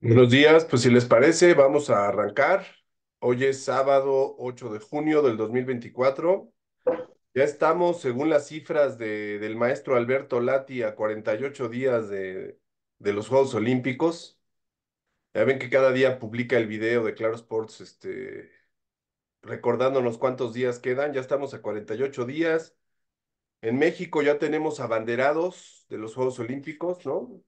Buenos días, pues si les parece, vamos a arrancar. Hoy es sábado 8 de junio del 2024. Ya estamos, según las cifras de, del maestro Alberto Lati, a 48 días de, los Juegos Olímpicos. Ya ven que cada día publica el video de Claro Sports, este, recordándonos cuántos días quedan. Ya estamos a 48 días. En México ya tenemos abanderados de los Juegos Olímpicos, ¿no?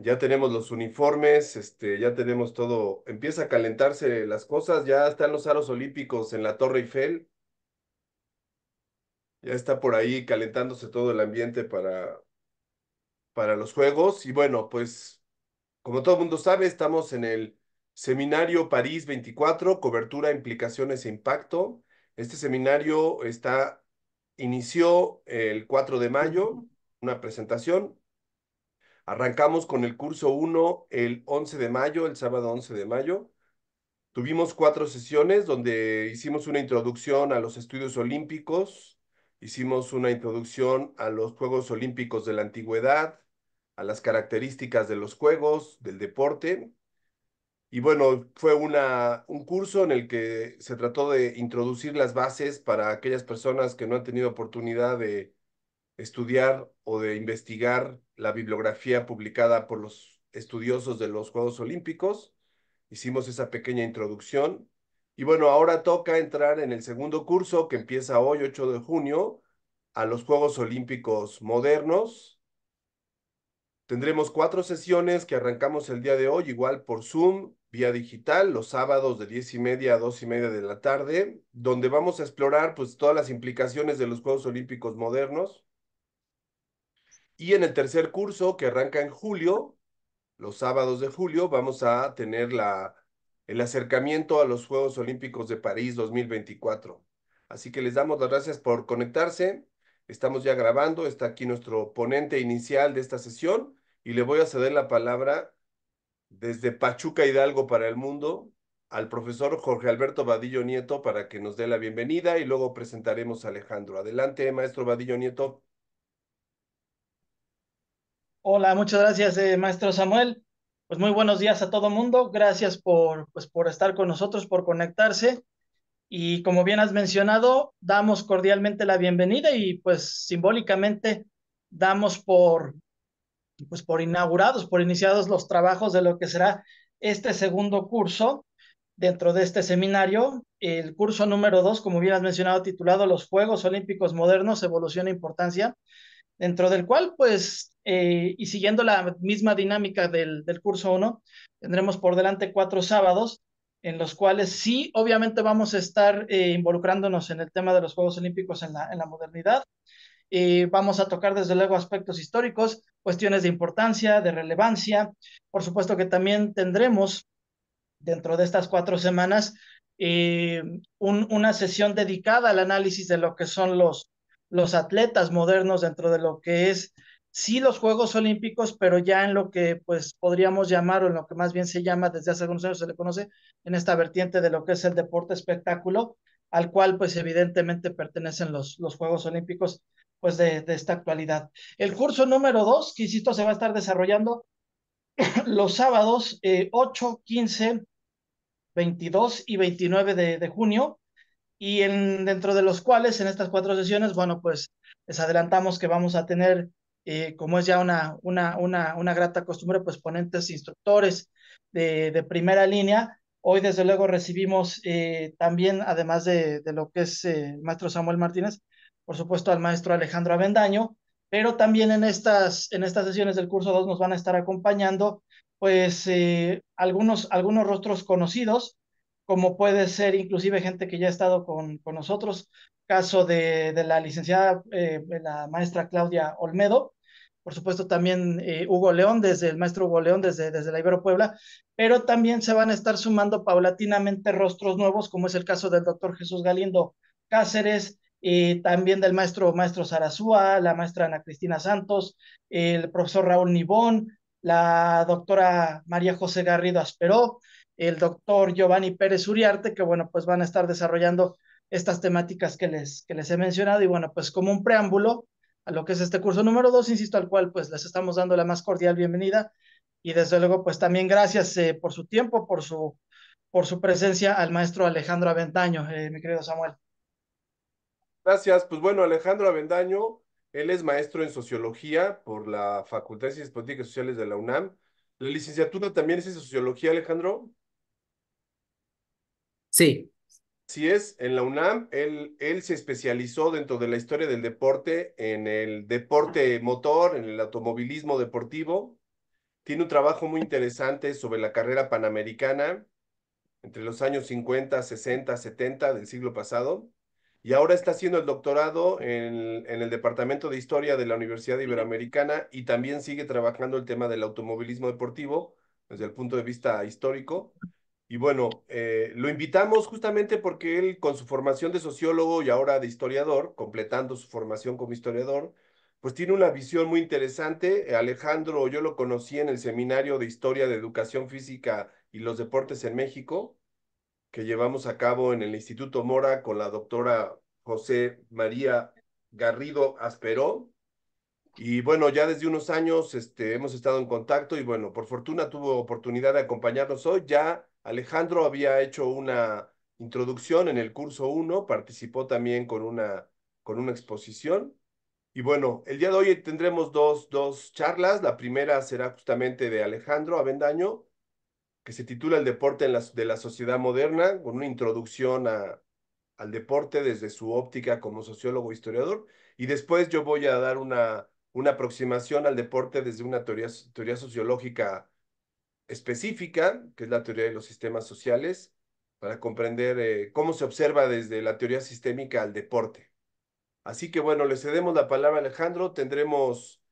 ya tenemos los uniformes, este, ya tenemos todo, empieza a calentarse las cosas, ya están los aros olímpicos en la Torre Eiffel, ya está por ahí calentándose todo el ambiente para, para los Juegos. Y bueno, pues como todo el mundo sabe, estamos en el seminario París 24, cobertura, implicaciones e impacto. Este seminario está, inició el 4 de mayo, una presentación, Arrancamos con el curso 1 el 11 de mayo, el sábado 11 de mayo. Tuvimos cuatro sesiones donde hicimos una introducción a los estudios olímpicos, hicimos una introducción a los Juegos Olímpicos de la Antigüedad, a las características de los Juegos, del deporte. Y bueno, fue una, un curso en el que se trató de introducir las bases para aquellas personas que no han tenido oportunidad de estudiar o de investigar la bibliografía publicada por los estudiosos de los Juegos Olímpicos. Hicimos esa pequeña introducción. Y bueno, ahora toca entrar en el segundo curso que empieza hoy, 8 de junio, a los Juegos Olímpicos modernos. Tendremos cuatro sesiones que arrancamos el día de hoy, igual por Zoom, vía digital, los sábados de 10 y media a 2 y media de la tarde, donde vamos a explorar pues todas las implicaciones de los Juegos Olímpicos modernos y en el tercer curso, que arranca en julio, los sábados de julio, vamos a tener la, el acercamiento a los Juegos Olímpicos de París 2024. Así que les damos las gracias por conectarse. Estamos ya grabando, está aquí nuestro ponente inicial de esta sesión y le voy a ceder la palabra desde Pachuca Hidalgo para el mundo al profesor Jorge Alberto Vadillo Nieto para que nos dé la bienvenida y luego presentaremos a Alejandro. Adelante, maestro Vadillo Nieto. Hola, muchas gracias, eh, maestro Samuel. Pues muy buenos días a todo mundo. Gracias por, pues, por estar con nosotros, por conectarse. Y como bien has mencionado, damos cordialmente la bienvenida y pues simbólicamente damos por, pues, por inaugurados, por iniciados los trabajos de lo que será este segundo curso dentro de este seminario, el curso número dos, como bien has mencionado, titulado Los Juegos Olímpicos Modernos, Evolución e Importancia dentro del cual, pues, eh, y siguiendo la misma dinámica del, del curso 1, tendremos por delante cuatro sábados en los cuales sí, obviamente vamos a estar eh, involucrándonos en el tema de los Juegos Olímpicos en la, en la modernidad. Eh, vamos a tocar desde luego aspectos históricos, cuestiones de importancia, de relevancia. Por supuesto que también tendremos dentro de estas cuatro semanas una sesión dedicada al análisis de lo que son los, los atletas modernos dentro de lo que es sí los Juegos Olímpicos, pero ya en lo que pues podríamos llamar o en lo que más bien se llama desde hace algunos años se le conoce en esta vertiente de lo que es el deporte espectáculo, al cual pues evidentemente pertenecen los, los Juegos Olímpicos pues de, esta actualidad. El curso número dos, que insisto, se va a estar desarrollando los sábados 8, 15, 22 y 29 de junio y en, dentro de los cuales en estas cuatro sesiones, bueno, pues les adelantamos que vamos a tener, eh, como es ya una, una, una, una grata costumbre, pues ponentes instructores de, de primera línea. Hoy, desde luego, recibimos eh, también, además de, lo que es eh, maestro Samuel Martínez, por supuesto, al maestro Alejandro Avendaño, pero también en estas, en estas sesiones del curso 2 nos van a estar acompañando, pues, algunos, algunos rostros conocidos, como puede ser inclusive gente que ya ha estado con, nosotros, caso de, la licenciada, eh, la maestra Claudia Olmedo, por supuesto también eh, Hugo León, desde el maestro Hugo León, desde, desde la Ibero Puebla, pero también se van a estar sumando paulatinamente rostros nuevos, como es el caso del doctor Jesús Galindo Cáceres, eh, también del maestro, maestro Sarazúa, la maestra Ana Cristina Santos, el profesor Raúl Nibón, la doctora María José Garrido Asperó, el doctor Giovanni Pérez Uriarte, que bueno, pues van a estar desarrollando estas temáticas que les, que les he mencionado y bueno, pues como un preámbulo a lo que es este curso número dos, insisto, al cual pues les estamos dando la más cordial bienvenida y desde luego pues también gracias eh, por su tiempo, por su, por su presencia al maestro Alejandro Aventaño, eh, mi querido Samuel. Gracias, pues bueno, Alejandro Avendaño, él es maestro en sociología por la Facultad de Ciencias Políticas y Sociales de la UNAM. La licenciatura también es en sociología, Alejandro. Sí. sí es en la UNAM, él, se especializó dentro de la historia del deporte, en el deporte motor, en el automovilismo deportivo. Tiene un trabajo muy interesante sobre la carrera panamericana entre los años 50, 60, 70 del siglo pasado. Y ahora está haciendo el doctorado en el Departamento de Historia de la Universidad Iberoamericana y también sigue trabajando el tema del automovilismo deportivo desde el punto de vista histórico. Y bueno, eh, lo invitamos justamente porque él, con su formación de sociólogo y ahora de historiador, completando su formación como historiador, pues tiene una visión muy interesante. Alejandro, yo lo conocí en el seminario de Historia de Educación Física y los Deportes en México, que llevamos a cabo en el Instituto Mora con la doctora José María Garrido Asperó. Y bueno, ya desde unos años este, hemos estado en contacto y bueno, por fortuna tuvo oportunidad de acompañarnos hoy. Ya Alejandro había hecho una introducción en el curso 1, participó también con una, con una exposición. Y bueno, el día de hoy tendremos dos, charlas. La primera será justamente de Alejandro Avendaño, que se titula El deporte en la, de la sociedad moderna, con una introducción al deporte desde su óptica como sociólogo e historiador. Y después yo voy a dar una, una aproximación al deporte desde una teoría sociológica específica, que es la teoría de los sistemas sociales, para comprender eh, cómo se observa desde la teoría sistémica al deporte. Así que bueno, le cedemos la palabra a Alejandro. Tendremos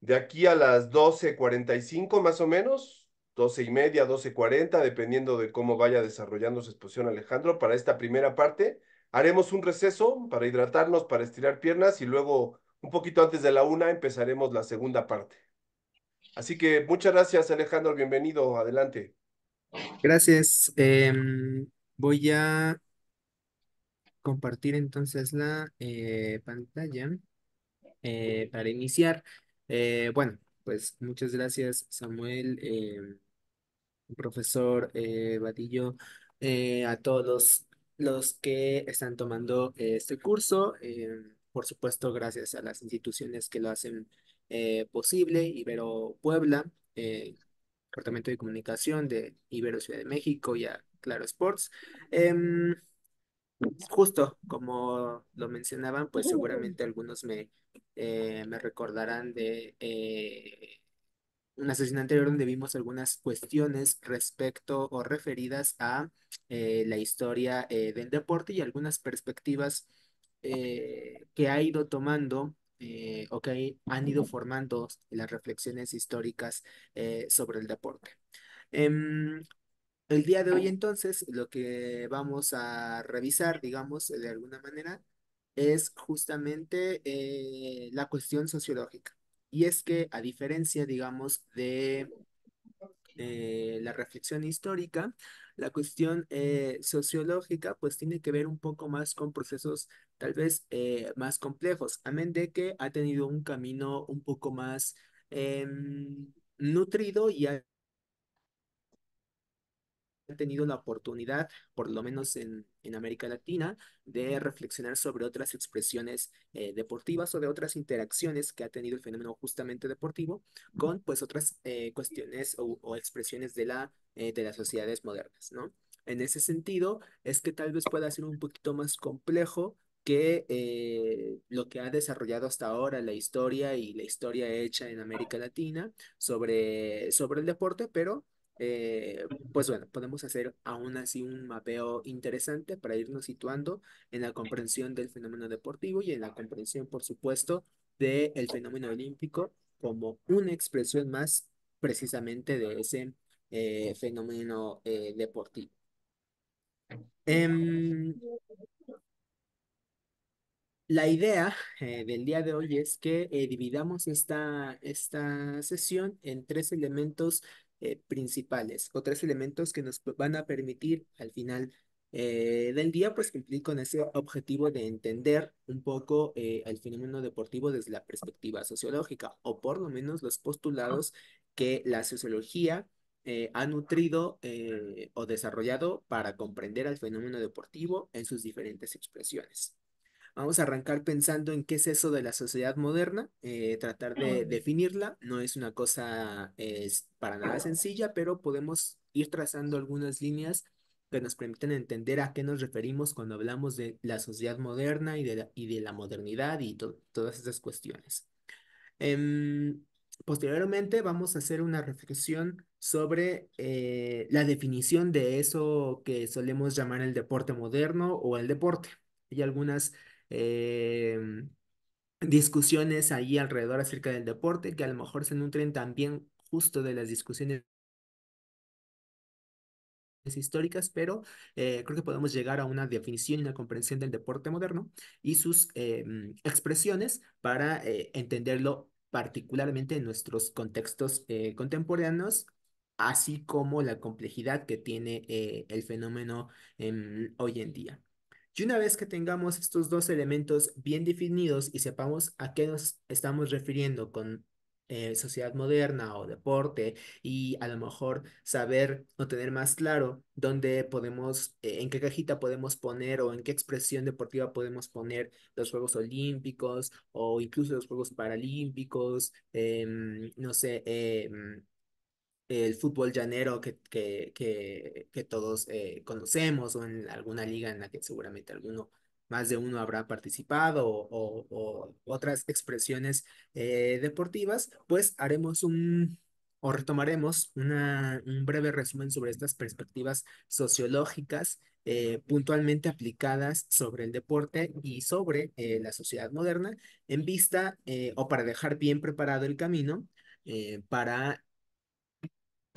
de aquí a las 12.45 más o menos, doce y media, 12.40, dependiendo de cómo vaya desarrollando su exposición Alejandro para esta primera parte. Haremos un receso para hidratarnos, para estirar piernas y luego, un poquito antes de la una, empezaremos la segunda parte. Así que muchas gracias, Alejandro. Bienvenido. Adelante. Gracias. Em, voy a compartir entonces la eh, pantalla eh, para iniciar. Eh, bueno, pues muchas gracias, Samuel, em, profesor Batillo, a todos los, los, que están tomando este curso. Em, por supuesto, gracias a las instituciones que lo hacen eh, posible, Ibero Puebla, eh, Departamento de Comunicación de Ibero Ciudad de México y a Claro Sports. Em, justo como lo mencionaban, pues seguramente algunos me, eh, me recordarán de una sesión anterior donde vimos algunas cuestiones respecto o referidas a la historia del deporte y algunas perspectivas que ha ido tomando eh, okay, han ido formando las reflexiones históricas eh, sobre el deporte. Em, el día de hoy entonces lo que vamos a revisar, digamos, de alguna manera, es justamente eh, la cuestión sociológica. Y es que a diferencia, digamos, de la reflexión histórica, la cuestión sociológica pues tiene que ver un poco más con procesos tal vez eh, más complejos, amén de que ha tenido un camino un poco más em, nutrido y ha tenido la oportunidad, por lo menos en, América Latina, de reflexionar sobre otras expresiones eh, deportivas o de otras interacciones que ha tenido el fenómeno justamente deportivo con pues otras eh, cuestiones o, expresiones de, la, de las sociedades modernas, ¿no? En ese sentido, es que tal vez pueda ser un poquito más complejo que eh, lo que ha desarrollado hasta ahora la historia y la historia hecha en América Latina sobre, sobre el deporte, pero eh, pues bueno, podemos hacer aún así un mapeo interesante para irnos situando en la comprensión del fenómeno deportivo y en la comprensión, por supuesto, del fenómeno olímpico como una expresión más precisamente de ese eh, fenómeno deportivo. Em, la idea eh, del día de hoy es que eh, dividamos esta, sesión en tres elementos eh, principales o tres elementos que nos van a permitir al final del día pues cumplir con ese objetivo de entender un poco el fenómeno deportivo desde la perspectiva sociológica o por lo menos los postulados que la sociología ha nutrido o desarrollado para comprender al fenómeno deportivo en sus diferentes expresiones. Vamos a arrancar pensando en qué es eso de la sociedad moderna, eh, tratar ah, de definirla. No es una cosa para nada sencilla, pero podemos ir trazando algunas líneas que nos permiten entender a qué nos referimos cuando hablamos de la sociedad moderna y de la, y de la modernidad y todas esas cuestiones. Em, posteriormente vamos a hacer una reflexión sobre eh, la definición de eso que solemos llamar el deporte moderno o el deporte. Hay algunas Em, discusiones ahí alrededor acerca del deporte que a lo mejor se nutren también justo de las discusiones históricas, pero eh, creo que podemos llegar a una definición y una comprensión del deporte moderno y sus em, expresiones para eh, entenderlo particularmente en nuestros contextos eh, contemporáneos, así como la complejidad que tiene el fenómeno em, hoy en día. Y una vez que tengamos estos dos elementos bien definidos y sepamos a qué nos estamos refiriendo con eh, sociedad moderna o deporte y a lo mejor saber o tener más claro dónde podemos, eh, en qué cajita podemos poner o en qué expresión deportiva podemos poner los Juegos Olímpicos o incluso los Juegos Paralímpicos, em, no sé, em, el fútbol llanero que, que, que, que todos eh, conocemos o en alguna liga en la que seguramente alguno, más de uno habrá participado o, otras expresiones eh, deportivas, pues haremos un o retomaremos una, un breve resumen sobre estas perspectivas sociológicas eh, puntualmente aplicadas sobre el deporte y sobre la sociedad moderna en vista o para dejar bien preparado el camino eh, para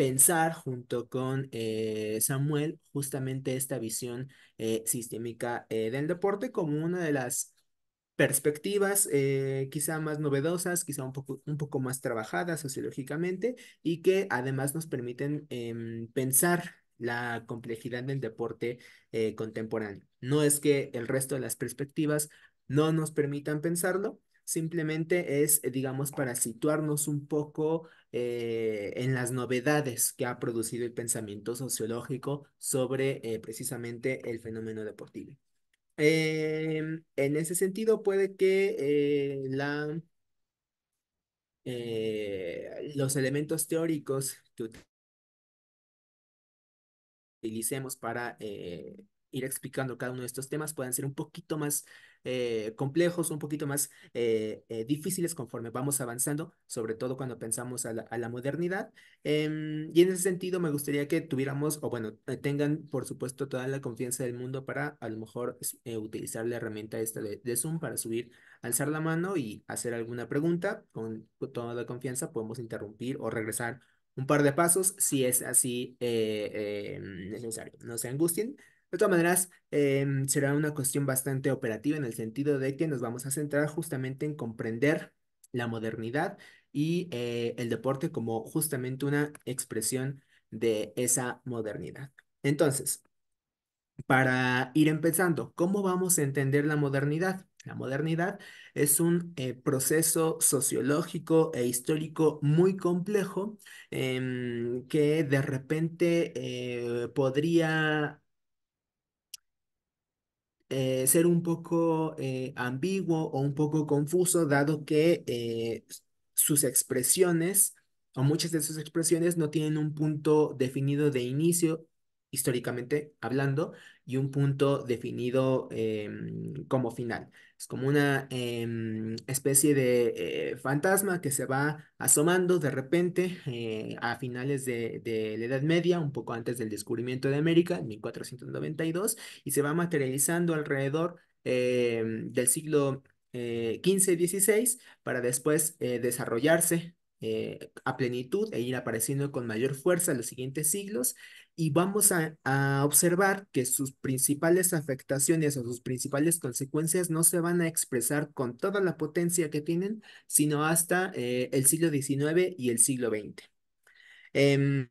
pensar junto con eh, Samuel justamente esta visión eh, sistémica eh, del deporte como una de las perspectivas quizá más novedosas, quizá un poco, un poco más trabajadas sociológicamente y que además nos permiten em, pensar la complejidad del deporte contemporáneo. No es que el resto de las perspectivas no nos permitan pensarlo, simplemente es, eh, digamos, para situarnos un poco eh, en las novedades que ha producido el pensamiento sociológico sobre eh, precisamente el fenómeno deportivo. Em, en ese sentido, puede que la, los elementos teóricos que utilicemos para ir explicando cada uno de estos temas puedan ser un poquito más eh, complejos, un poquito más eh, eh, difíciles conforme vamos avanzando, sobre todo cuando pensamos a la, modernidad. Em, y en ese sentido me gustaría que tuviéramos, o bueno, tengan por supuesto toda la confianza del mundo para a lo mejor utilizar la herramienta esta de, Zoom para subir alzar la mano y hacer alguna pregunta. Con toda la confianza podemos interrumpir o regresar un par de pasos si es así necesario. No se angustien, de todas maneras, em, será una cuestión bastante operativa en el sentido de que nos vamos a centrar justamente en comprender la modernidad y eh, el deporte como justamente una expresión de esa modernidad. Entonces, para ir empezando, ¿cómo vamos a entender la modernidad? La modernidad es un eh, proceso sociológico e histórico muy complejo em, que de repente eh, podría eh, ser un poco eh, ambiguo o un poco confuso, dado que eh, sus expresiones o muchas de sus expresiones no tienen un punto definido de inicio, históricamente hablando, y un punto definido em, como final. Es como una em, especie de eh, fantasma que se va asomando de repente eh, a finales de, la Edad Media, un poco antes del descubrimiento de América, en 1492, y se va materializando alrededor em, del siglo XV-XVI eh, para después desarrollarse a plenitud e ir apareciendo con mayor fuerza en los siguientes siglos y vamos a, observar que sus principales afectaciones o sus principales consecuencias no se van a expresar con toda la potencia que tienen, sino hasta eh, el siglo XIX y el siglo XX. Em,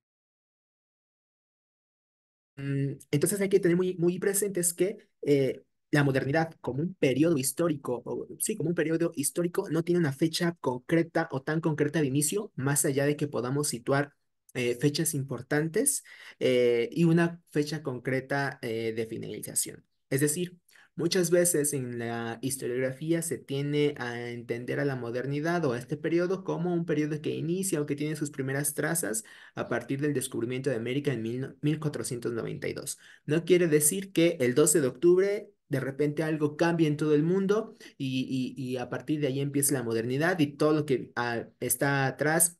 mm, entonces hay que tener muy, muy presentes que eh, la modernidad como un periodo histórico, o, sí, como un periodo histórico, no tiene una fecha concreta o tan concreta de inicio, más allá de que podamos situar eh, fechas importantes eh, y una fecha concreta eh, de finalización. Es decir, muchas veces en la historiografía se tiene a entender a la modernidad o a este periodo como un periodo que inicia o que tiene sus primeras trazas a partir del descubrimiento de América en 1492. No quiere decir que el 12 de octubre de repente algo cambie en todo el mundo y, a partir de ahí empiece la modernidad y todo lo que ah, está atrás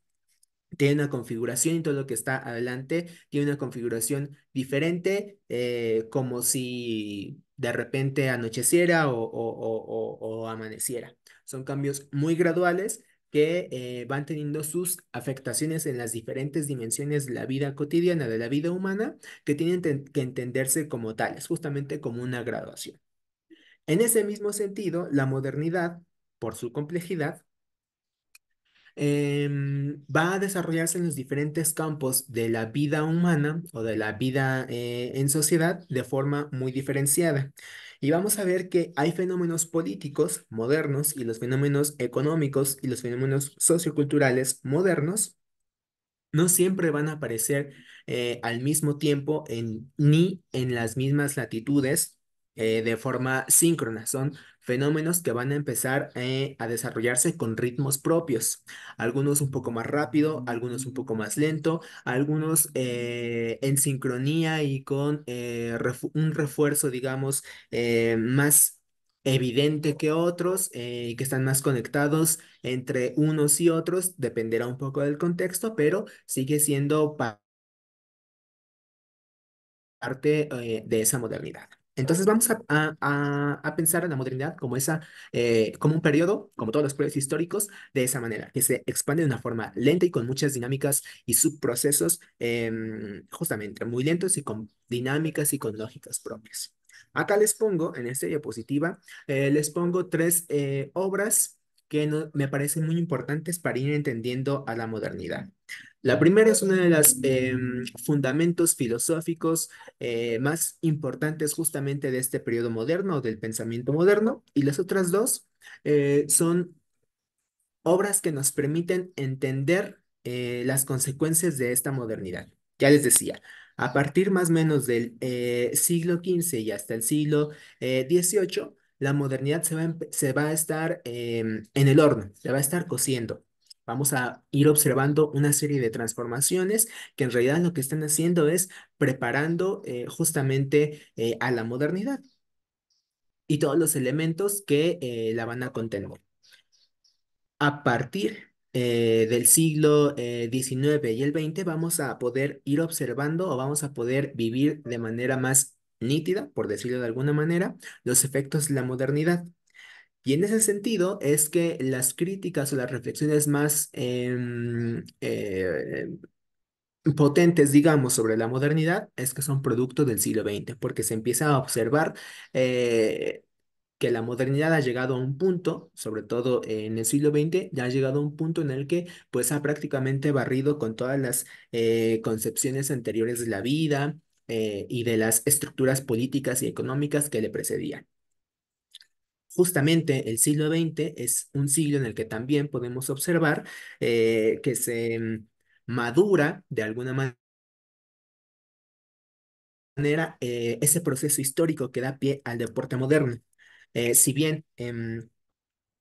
tiene una configuración y todo lo que está adelante tiene una configuración diferente, eh, como si de repente anocheciera o, amaneciera. Son cambios muy graduales que eh, van teniendo sus afectaciones en las diferentes dimensiones de la vida cotidiana, de la vida humana, que tienen que entenderse como tales, justamente como una graduación. En ese mismo sentido, la modernidad, por su complejidad, Em, va a desarrollarse en los diferentes campos de la vida humana o de la vida eh, en sociedad de forma muy diferenciada. Y vamos a ver que hay fenómenos políticos modernos y los fenómenos económicos y los fenómenos socioculturales modernos no siempre van a aparecer eh, al mismo tiempo ni en las mismas latitudes eh, de forma síncrona. Son fenómenos que van a empezar eh, a desarrollarse con ritmos propios, algunos un poco más rápido, algunos un poco más lento, algunos eh, en sincronía y con eh, un refuerzo, digamos, más evidente que otros y que están más conectados entre unos y otros, dependerá un poco del contexto, pero sigue siendo parte de esa modernidad. Entonces vamos a, a, a, pensar en la modernidad como, esa, eh, como un periodo, como todos los periodos históricos, de esa manera, que se expande de una forma lenta y con muchas dinámicas y subprocesos em, justamente muy lentos y con dinámicas y con lógicas propias. Acá les pongo, en esta diapositiva, eh, les pongo tres eh, obras que me parecen muy importantes para ir entendiendo a la modernidad. La primera es una de las em, fundamentos filosóficos eh, más importantes justamente de este periodo moderno o del pensamiento moderno, y las otras dos eh, son obras que nos permiten entender eh, las consecuencias de esta modernidad. Ya les decía, a partir más o menos del siglo XV y hasta el siglo XVIII, la modernidad se va, se va a estar em, en el horno, se va a estar cosiendo. Vamos a ir observando una serie de transformaciones que en realidad lo que están haciendo es preparando eh, justamente eh, a la modernidad y todos los elementos que eh, la van a contener. A partir del siglo XIX y el XX vamos a poder ir observando o vamos a poder vivir de manera más nítida, por decirlo de alguna manera, los efectos de la modernidad. Y en ese sentido es que las críticas o las reflexiones más em, eh, potentes, digamos, sobre la modernidad es que son producto del siglo XX, porque se empieza a observar eh, que la modernidad ha llegado a un punto, sobre todo en el siglo XX, ya ha llegado a un punto en el que pues ha prácticamente barrido con todas las eh, concepciones anteriores de la vida y de las estructuras políticas y económicas que le precedían. Justamente el siglo XX es un siglo en el que también podemos observar eh, que se mm, madura de alguna manera eh, ese proceso histórico que da pie al deporte moderno. Eh, si bien em,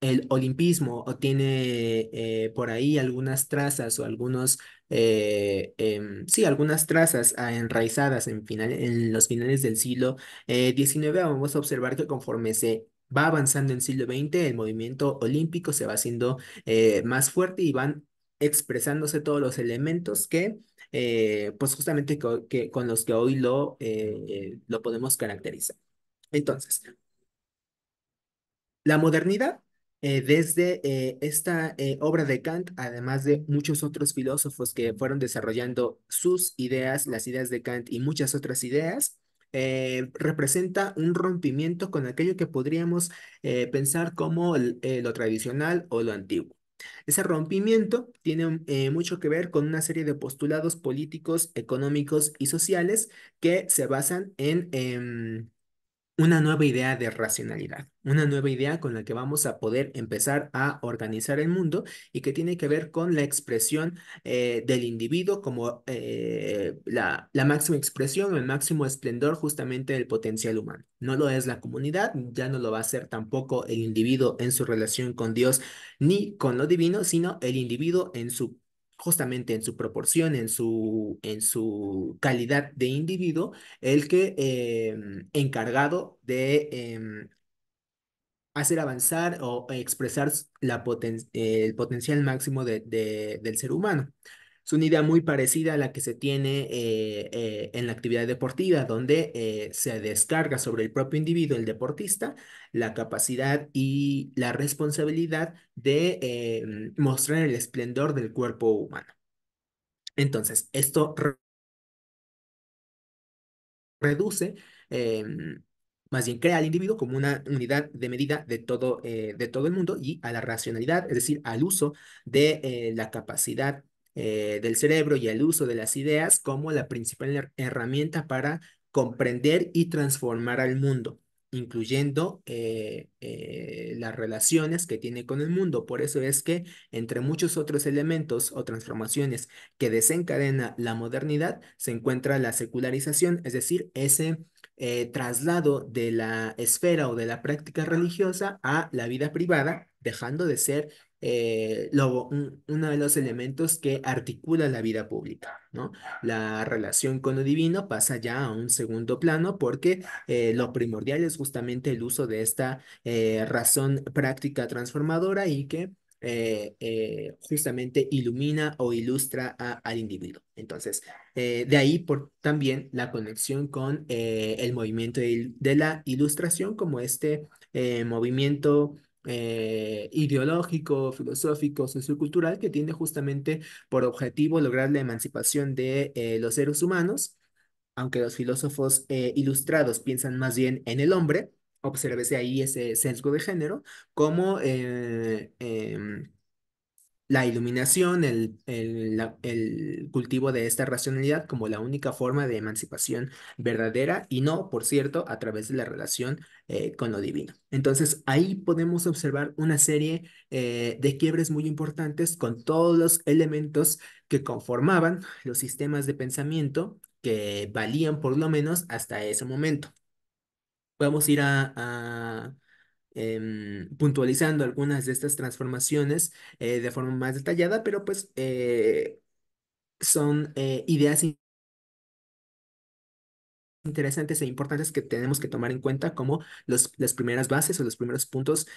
el olimpismo tiene por ahí algunas trazas o algunos, em, sí, algunas trazas ah, enraizadas en, en los finales del siglo XIX, vamos a observar que conforme se va avanzando en el siglo XX, el movimiento olímpico se va haciendo eh, más fuerte y van expresándose todos los elementos que, eh, pues justamente con los que hoy lo, eh, lo podemos caracterizar. Entonces, la modernidad, desde esta obra de Kant, además de muchos otros filósofos que fueron desarrollando sus ideas, las ideas de Kant y muchas otras ideas, eh, representa un rompimiento con aquello que podríamos eh, pensar como eh, lo tradicional o lo antiguo. Ese rompimiento tiene mucho que ver con una serie de postulados políticos, económicos y sociales que se basan en em, una nueva idea de racionalidad, una nueva idea con la que vamos a poder empezar a organizar el mundo y que tiene que ver con la expresión eh, del individuo como eh, la, la, máxima expresión o el máximo esplendor justamente del potencial humano. No lo es la comunidad, ya no lo va a ser tampoco el individuo en su relación con Dios ni con lo divino, sino el individuo en su justamente en su proporción, en su, en su calidad de individuo, el que em, encargado de em, hacer avanzar o expresar la el potencial máximo del ser humano. Es una idea muy parecida a la que se tiene eh, eh, en la actividad deportiva, donde eh, se descarga sobre el propio individuo, el deportista, la capacidad y la responsabilidad de mostrar el esplendor del cuerpo humano. Entonces, esto reduce em, más bien crea al individuo como una unidad de medida de todo, de todo el mundo y a la racionalidad, es decir, al uso de la capacidad eh, del cerebro y el uso de las ideas como la principal herramienta para comprender y transformar al mundo, incluyendo eh, eh, las relaciones que tiene con el mundo. Por eso es que, entre muchos otros elementos o transformaciones que desencadena la modernidad, se encuentra la secularización, es decir, ese traslado de la esfera o de la práctica religiosa a la vida privada, dejando de ser eh, lo, uno de los elementos que articula la vida pública, ¿no? La relación con lo divino pasa ya a un segundo plano porque eh, lo primordial es justamente el uso de esta eh, razón práctica transformadora y que justamente ilumina o ilustra al individuo. Entonces, de ahí por, también la conexión con el movimiento de, de, la ilustración como este movimiento eh, ideológico, filosófico, sociocultural, que tiene justamente por objetivo lograr la emancipación de eh, los seres humanos, aunque los filósofos eh, ilustrados piensan más bien en el hombre, observese ahí ese sesgo de género, como em, la iluminación, el, el, cultivo de esta racionalidad como la única forma de emancipación verdadera y no, por cierto, a través de la relación eh, con lo divino. Entonces, ahí podemos observar una serie eh, de quiebres muy importantes con todos los elementos que conformaban los sistemas de pensamiento que valían por lo menos hasta ese momento. Podemos ir a Em, puntualizando algunas de estas transformaciones eh, de forma más detallada, pero pues eh, son eh, ideas interesantes e importantes que tenemos que tomar en cuenta como los, las primeras bases o los primeros puntos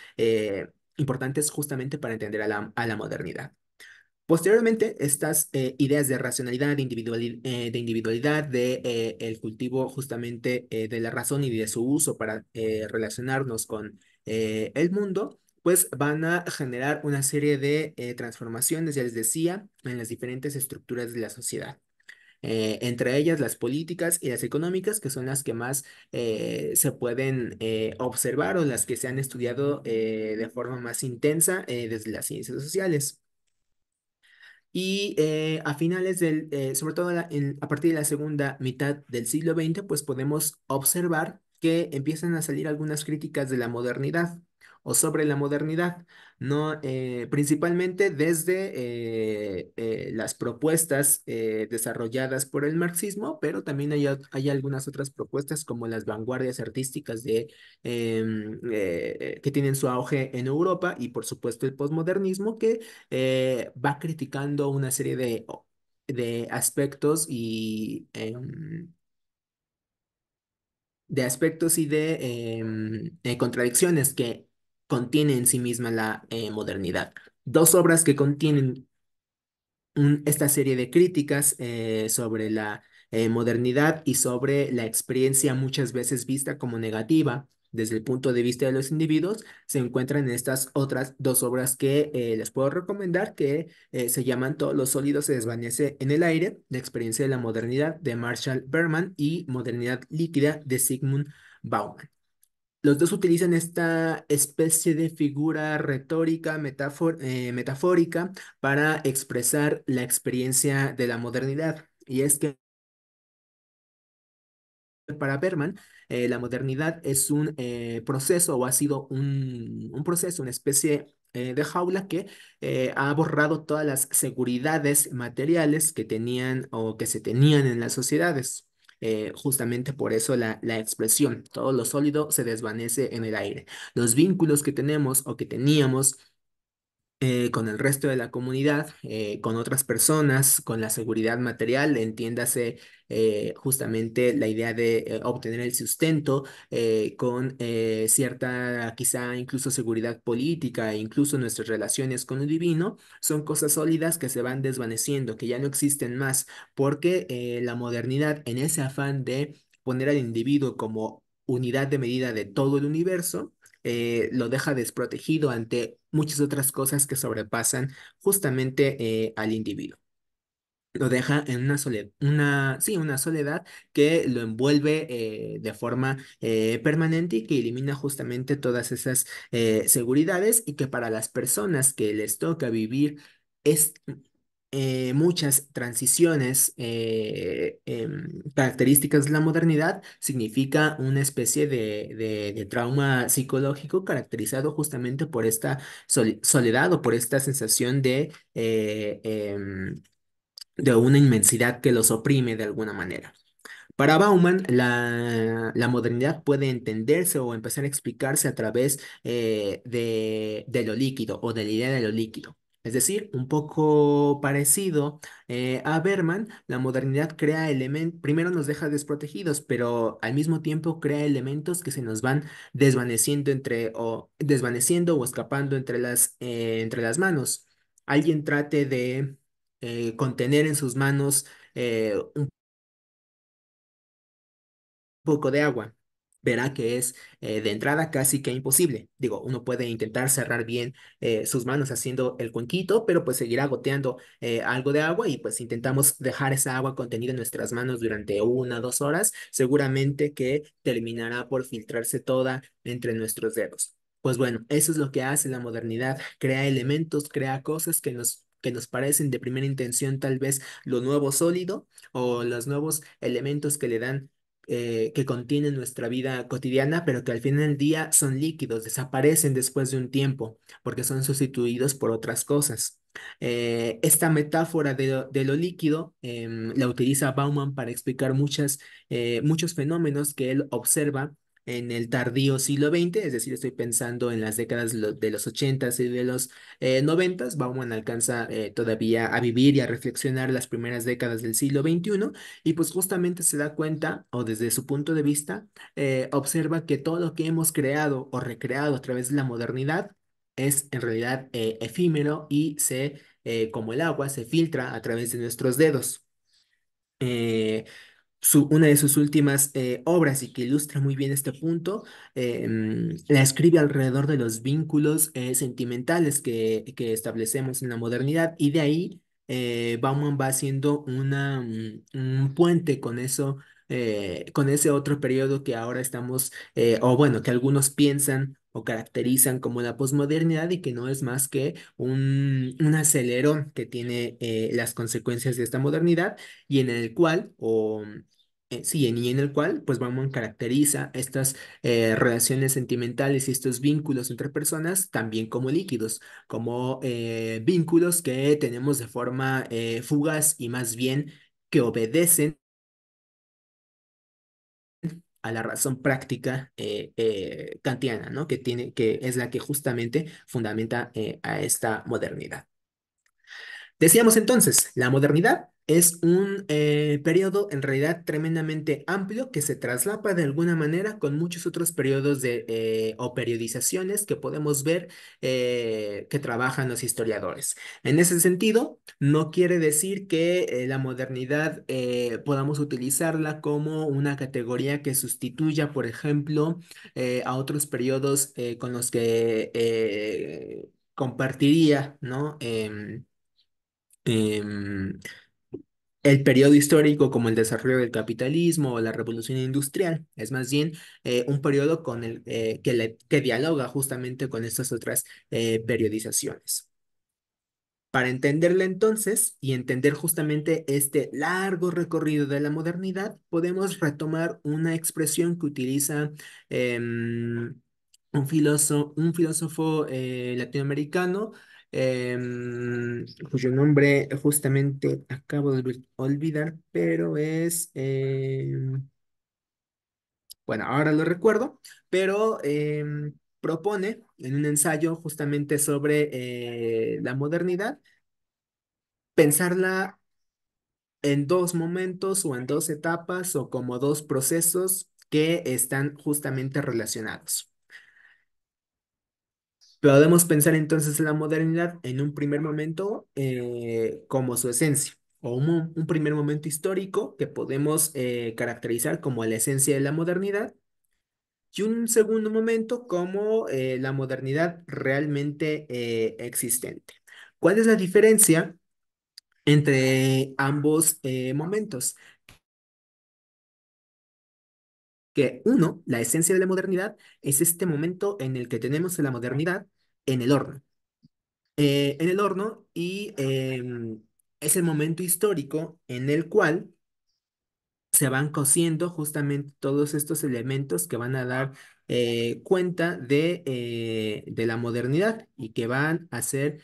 importantes justamente para entender a la, modernidad. Posteriormente, estas ideas de racionalidad, de, individualidad, de, el cultivo justamente de la razón y de su uso para relacionarnos con eh, el mundo, pues van a generar una serie de eh, transformaciones, ya les decía, en las diferentes estructuras de la sociedad. Eh, entre ellas las políticas y las económicas, que son las que más se pueden observar o las que se han estudiado de forma más intensa desde las ciencias sociales. Y a finales del, sobre todo a partir de la segunda mitad del siglo XX, pues podemos observar que empiezan a salir algunas críticas de la modernidad o sobre la modernidad, ¿no? Eh, principalmente desde eh, eh, las propuestas desarrolladas por el marxismo, pero también hay, algunas otras propuestas como las vanguardias artísticas de, em, que tienen su auge en Europa y por supuesto el posmodernismo que va criticando una serie de, de aspectos y em, de aspectos y de em, eh, contradicciones que contiene en sí misma la eh, modernidad. Dos obras que contienen esta serie de críticas eh, sobre la modernidad y sobre la experiencia muchas veces vista como negativa desde el punto de vista de los individuos, se encuentran estas otras dos obras que eh, les puedo recomendar, que eh, se llaman Todo los sólidos se desvanece en el aire, La experiencia de la modernidad de Marshall Berman y Modernidad líquida de Sigmund Bauman. Los dos utilizan esta especie de figura retórica, eh, metafórica, para expresar la experiencia de la modernidad. Y es que para Berman, eh, la modernidad es un eh, proceso o ha sido un, un proceso, una especie eh, de jaula que ha borrado todas las seguridades materiales que tenían o que se tenían en las sociedades. justamente por eso la, la expresión, todo lo sólido se desvanece en el aire. Los vínculos que tenemos o que teníamos eh, con el resto de la comunidad, eh, con otras personas, con la seguridad material, entiéndase eh, justamente la idea de obtener el sustento, con cierta quizá incluso seguridad política e incluso nuestras relaciones con lo divino, son cosas sólidas que se van desvaneciendo, que ya no existen más, porque la modernidad en ese afán de poner al individuo como unidad de medida de todo el universo, lo deja desprotegido ante muchas otras cosas que sobrepasan justamente eh, al individuo. Lo deja en una, una, sí, una soledad que lo envuelve eh, de forma eh, permanente y que elimina justamente todas esas seguridades y que para las personas que les toca vivir es eh, muchas transiciones eh, em, características de la modernidad significa una especie de, trauma psicológico caracterizado justamente por esta soledad o por esta sensación de, eh, em, de una inmensidad que los oprime de alguna manera. Para Bauman, la, modernidad puede entenderse o empezar a explicarse a través de, de lo líquido o de la idea de lo líquido. Es decir, un poco parecido eh, a Berman, la modernidad crea elementos, primero nos deja desprotegidos, pero al mismo tiempo crea elementos que se nos van desvaneciendo entre o desvaneciendo o escapando entre las, eh, entre las manos. Alguien trate de eh, contener en sus manos un poco de agua verá que es eh, de entrada casi que imposible. Digo, uno puede intentar cerrar bien eh, sus manos haciendo el cuenquito, pero pues seguirá goteando eh, algo de agua y pues intentamos dejar esa agua contenida en nuestras manos durante una, dos horas, seguramente que terminará por filtrarse toda entre nuestros dedos. Pues bueno, eso es lo que hace la modernidad, crea elementos, crea cosas que nos que nos parecen de primera intención tal vez lo nuevo sólido o los nuevos elementos que le dan eh, que contiene nuestra vida cotidiana, pero que al final del día son líquidos, desaparecen después de un tiempo, porque son sustituidos por otras cosas. Eh, esta metáfora de lo, líquido em, la utiliza Bauman para explicar eh, muchos fenómenos que él observa en el tardío siglo XX, es decir, estoy pensando en las décadas de los ochentas y de los eh, noventas, 90, Bauman alcanza eh, todavía a vivir y a reflexionar las primeras décadas del siglo XXI y pues justamente se da cuenta o desde su punto de vista eh, observa que todo lo que hemos creado o recreado a través de la modernidad es en realidad efímero y se, como el agua, se filtra a través de nuestros dedos. Eh, una de sus últimas eh, obras y que ilustra muy bien este punto, em, la escribe alrededor de los vínculos eh, sentimentales que, que, establecemos en la modernidad y de ahí eh, Bauman va haciendo una, mm, un puente con eso eh, con ese otro periodo que ahora estamos, eh, o bueno, que algunos piensan o caracterizan como la posmodernidad y que no es más que un, un acelerón que tiene eh, las consecuencias de esta modernidad y en el cual, o sí, y en el cual, pues Bauman caracteriza estas relaciones sentimentales y estos vínculos entre personas también como líquidos, como vínculos que tenemos de forma fugaz y más bien que obedecen a la razón práctica eh, eh, kantiana, ¿no? que, tiene, que es la que justamente fundamenta eh, a esta modernidad. Decíamos entonces, la modernidad es un eh, periodo en realidad tremendamente amplio que se traslapa de alguna manera con muchos otros periodos de, eh, o periodizaciones que podemos ver eh, que trabajan los historiadores. En ese sentido, no quiere decir que la modernidad podamos utilizarla como una categoría que sustituya, por ejemplo, a otros periodos con los que compartiría, ¿no? Em, em, el periodo histórico como el desarrollo del capitalismo o la revolución industrial. Es más bien eh, un periodo con el, eh, que, que, dialoga justamente con estas otras eh, periodizaciones. Para entenderla entonces y entender justamente este largo recorrido de la modernidad, podemos retomar una expresión que utiliza em, un, un filósofo latinoamericano, cuyo em, pues, nombre justamente acabo de olvidar, pero es... Em, bueno, ahora lo recuerdo, pero em, propone en un ensayo justamente sobre eh, la modernidad pensarla en dos momentos o en dos etapas o como dos procesos que están justamente relacionados. Podemos pensar entonces la modernidad en un primer momento eh, como su esencia, o un, primer momento histórico que podemos eh, caracterizar como la esencia de la modernidad, y un segundo momento como eh, la modernidad realmente existente. ¿Cuál es la diferencia entre ambos momentos? que uno, la esencia de la modernidad es este momento en el que tenemos la modernidad en el horno. Eh, en el horno y em, es el momento histórico en el cual se van cociendo justamente todos estos elementos que van a dar eh, cuenta de, eh, de, la modernidad y que van a ser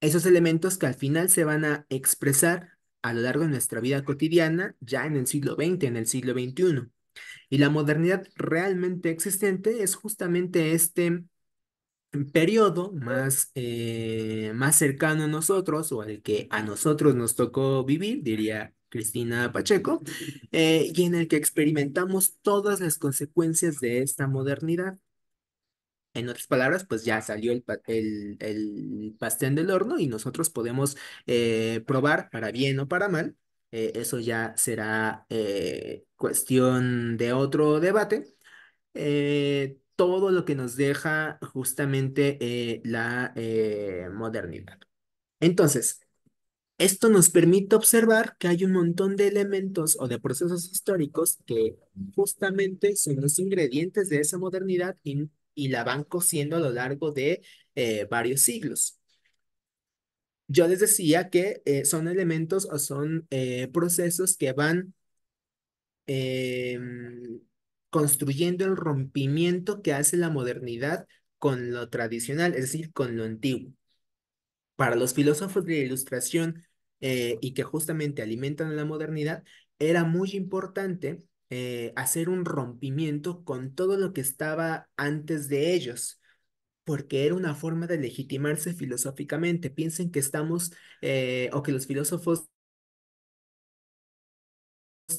esos elementos que al final se van a expresar a lo largo de nuestra vida cotidiana ya en el siglo XX, en el siglo XXI. Y la modernidad realmente existente es justamente este periodo más, eh, más cercano a nosotros o al que a nosotros nos tocó vivir, diría Cristina Pacheco, eh, y en el que experimentamos todas las consecuencias de esta modernidad. En otras palabras, pues ya salió el, el, pastel del horno y nosotros podemos eh, probar para bien o para mal. Eh, eso ya será eh, cuestión de otro debate. todo lo que nos deja justamente la modernidad. Entonces, esto nos permite observar que hay un montón de elementos o de procesos históricos que justamente son los ingredientes de esa modernidad y la van cosiendo a lo largo de eh, varios siglos. Yo les decía que eh, son elementos o son eh, procesos que van em, construyendo el rompimiento que hace la modernidad con lo tradicional, es decir, con lo antiguo. Para los filósofos de la ilustración y que justamente alimentan la modernidad, era muy importante eh, hacer un rompimiento con todo lo que estaba antes de ellos, porque era una forma de legitimarse filosóficamente. Piensen que estamos, eh, o que los filósofos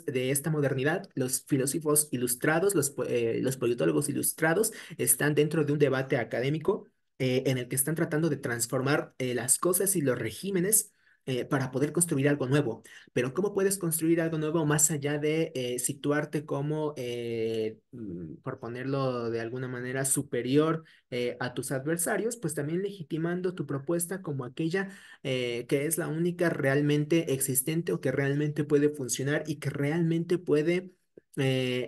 de esta modernidad, los filósofos ilustrados, los, eh, politólogos ilustrados, están dentro de un debate académico en el que están tratando de transformar las cosas y los regímenes eh, para poder construir algo nuevo. Pero ¿cómo puedes construir algo nuevo más allá de eh, situarte como, eh, mm, por ponerlo de alguna manera, superior a tus adversarios? Pues también legitimando tu propuesta como aquella que es la única realmente existente o que realmente puede funcionar y que realmente puede...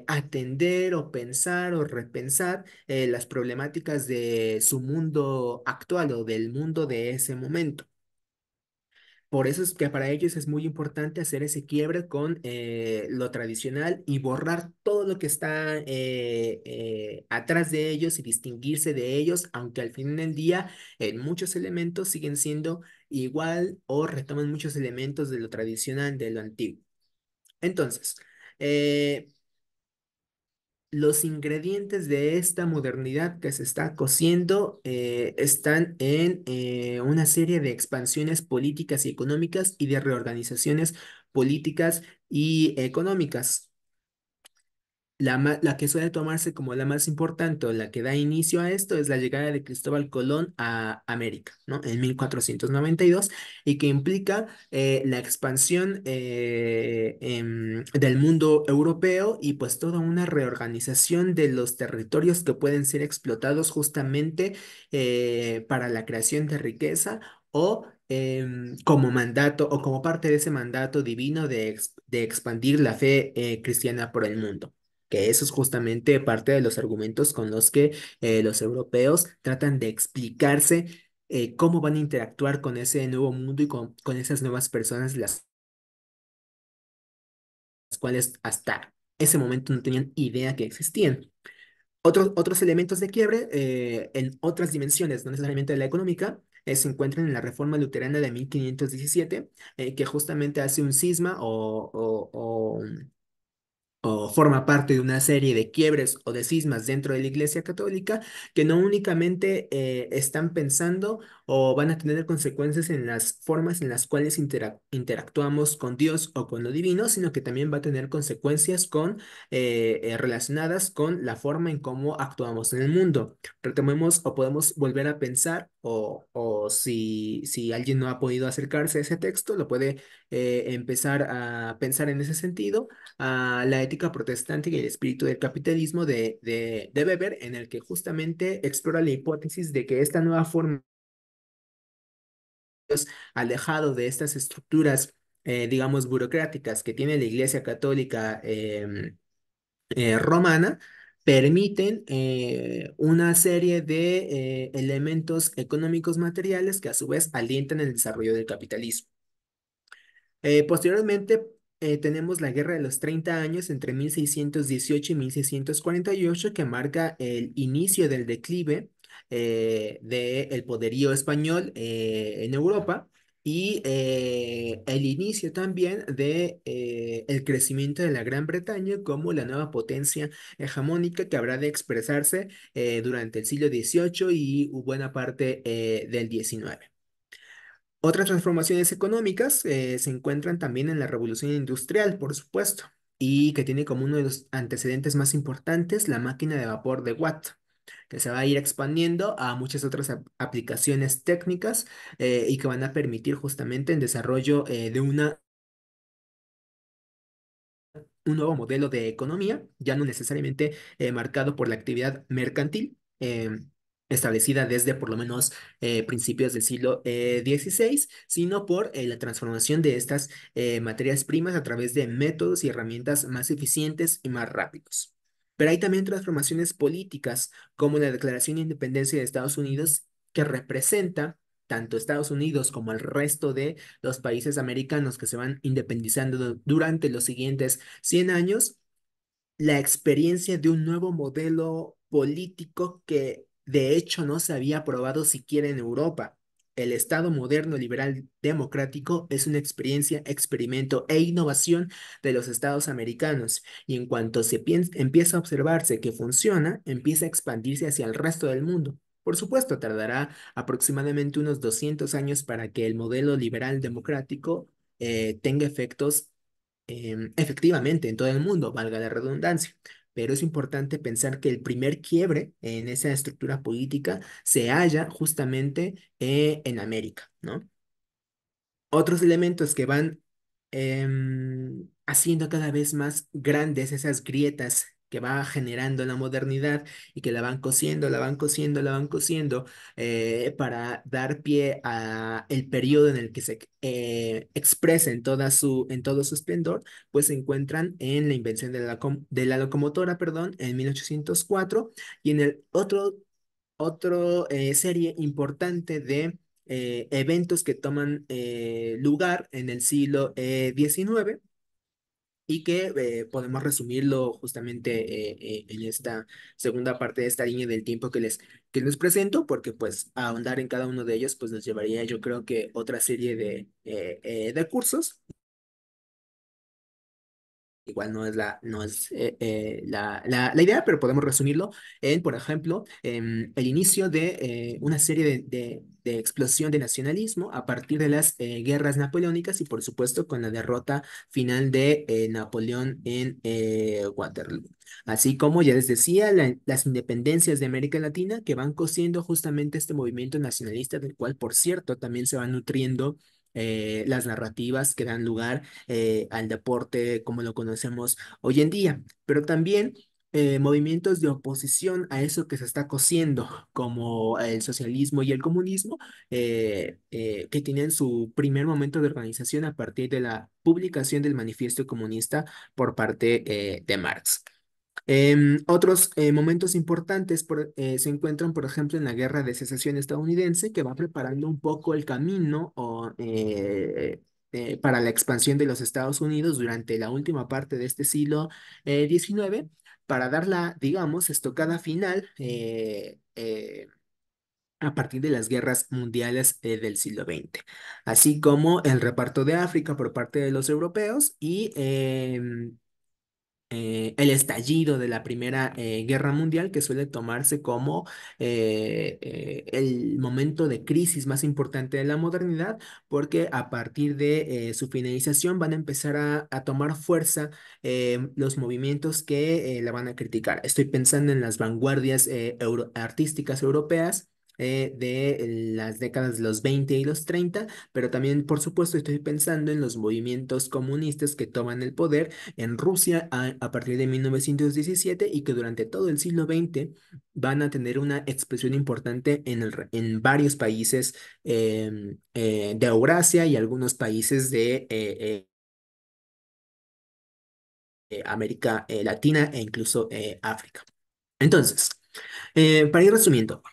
atender o pensar o repensar las problemáticas de su mundo actual o del mundo de ese momento. Por eso es que para ellos es muy importante hacer ese quiebre con eh, lo tradicional y borrar todo lo que está eh, eh, atrás de ellos y distinguirse de ellos, aunque al fin del día en muchos elementos siguen siendo igual o retoman muchos elementos de lo tradicional, de lo antiguo. Entonces, eh, los ingredientes de esta modernidad que se está cociendo eh, están en eh, una serie de expansiones políticas y económicas y de reorganizaciones políticas y económicas. La, la, que suele tomarse como la más importante o la que da inicio a esto es la llegada de Cristóbal Colón a América, ¿no? En 1492, y que implica eh, la expansión eh, em, del mundo europeo y pues toda una reorganización de los territorios que pueden ser explotados justamente eh, para la creación de riqueza o em, como mandato o como parte de ese mandato divino de expandir la fe cristiana por el mundo que eso es justamente parte de los argumentos con los que eh, los europeos tratan de explicarse eh, cómo van a interactuar con ese nuevo mundo y con, esas nuevas personas, las cuales hasta ese momento no tenían idea que existían. Otros, otros elementos de quiebre eh, en otras dimensiones, no necesariamente de la económica, se encuentran en la Reforma Luterana de 1517, que justamente hace un cisma o, o, o, o forma parte de una serie de quiebres o de cismas dentro de la Iglesia Católica que no únicamente eh, están pensando o van a tener consecuencias en las formas en las cuales interactuamos con Dios o con lo divino, sino que también va a tener consecuencias con, eh, eh, relacionadas con la forma en cómo actuamos en el mundo. Retomemos o podemos volver a pensar o, o si, si alguien no ha podido acercarse a ese texto, lo puede eh, empezar a pensar en ese sentido, a la ética protestante y el espíritu del capitalismo de, de, de Weber, en el que justamente explora la hipótesis de que esta nueva forma alejado de estas estructuras, eh, digamos, burocráticas que tiene la Iglesia Católica em, eh, romana, permiten eh, una serie de elementos económicos materiales que a su vez alientan el desarrollo del capitalismo. posteriormente, tenemos la Guerra de los 30 años entre 1618 y 1648, que marca el inicio del declive eh, del poderío español eh, en Europa y eh, el inicio también de eh, el crecimiento de la Gran Bretaña como la nueva potencia hegemónica que habrá de expresarse durante el siglo XVIII y buena parte del XIX. Otras transformaciones económicas se encuentran también en la Revolución Industrial, por supuesto, y que tiene como uno de los antecedentes más importantes la máquina de vapor de Watt se va a ir expandiendo a muchas otras aplicaciones técnicas eh, y que van a permitir justamente el desarrollo eh, de una un nuevo modelo de economía, ya no necesariamente eh, marcado por la actividad mercantil, em, establecida desde por lo menos principios del siglo XVI, sino por la transformación de estas materias primas a través de métodos y herramientas más eficientes y más rápidos. Pero hay también transformaciones políticas, como la Declaración de Independencia de Estados Unidos, que representa tanto Estados Unidos como el resto de los países americanos que se van independizando durante los siguientes 100 años, la experiencia de un nuevo modelo político que de hecho no se había aprobado siquiera en Europa el Estado moderno liberal democrático es una experiencia, experimento e innovación de los Estados americanos y en cuanto se empieza a observarse que funciona, empieza a expandirse hacia el resto del mundo. Por supuesto, tardará aproximadamente unos 200 años para que el modelo liberal democrático eh, tenga efectos em, efectivamente en todo el mundo, valga la redundancia pero es importante pensar que el primer quiebre en esa estructura política se halla justamente eh, en América, ¿no? Otros elementos que van em, haciendo cada vez más grandes esas grietas que va generando la modernidad y que la van cosiendo, la van cosiendo, la van cosiendo eh, para dar pie a el periodo en el que se eh, expresa en, toda su, en todo su esplendor, pues se encuentran en la invención de la, de la locomotora, perdón, en 1804 y en el otro, otro eh, serie importante de eventos que toman lugar en el siglo XIX y que eh, podemos resumirlo justamente eh, eh, en esta segunda parte de esta línea del tiempo que les, que les presento, porque pues ahondar en cada uno de ellos pues nos llevaría yo creo que otra serie de, de cursos Igual no es la, no es, eh, eh, la, idea, pero podemos resumirlo en, por ejemplo, em, el inicio de eh, una serie de, de, de, explosión de nacionalismo a partir de las guerras napoleónicas y, por supuesto, con la derrota final de Napoleón en Waterloo. Así como ya les decía, las independencias de América Latina que van cosiendo justamente este movimiento nacionalista, del cual, por cierto, también se va nutriendo eh, las narrativas que dan lugar eh, al deporte como lo conocemos hoy en día, pero también eh, movimientos de oposición a eso que se está cosiendo, como el socialismo y el comunismo, que tienen su primer momento de organización a partir de la publicación del manifiesto comunista por parte de Marx. Em, otros eh, momentos importantes eh, se encuentran, por ejemplo, en la Guerra de Secesión estadounidense, que va preparando un poco el camino eh, para la expansión de los Estados Unidos durante la última parte de este siglo XIX, para dar la, digamos, estocada final a partir de las guerras mundiales del siglo XX, así como el reparto de África por parte de los europeos y em, eh, el estallido de la Primera eh, Guerra Mundial, que suele tomarse como eh, el momento de crisis más importante de la modernidad, porque a partir de su finalización van a empezar a, tomar fuerza los movimientos que la van a criticar. Estoy pensando en las vanguardias artísticas europeas eh, de eh, las décadas de los 20 y los 30, pero también, por supuesto, estoy pensando en los movimientos comunistas que toman el poder en Rusia a, partir de 1917 y que durante todo el siglo XX van a tener una expresión importante en, en varios países em, eh, de Eurasia y algunos países de... América Latina e incluso África. Entonces, para ir resumiendo,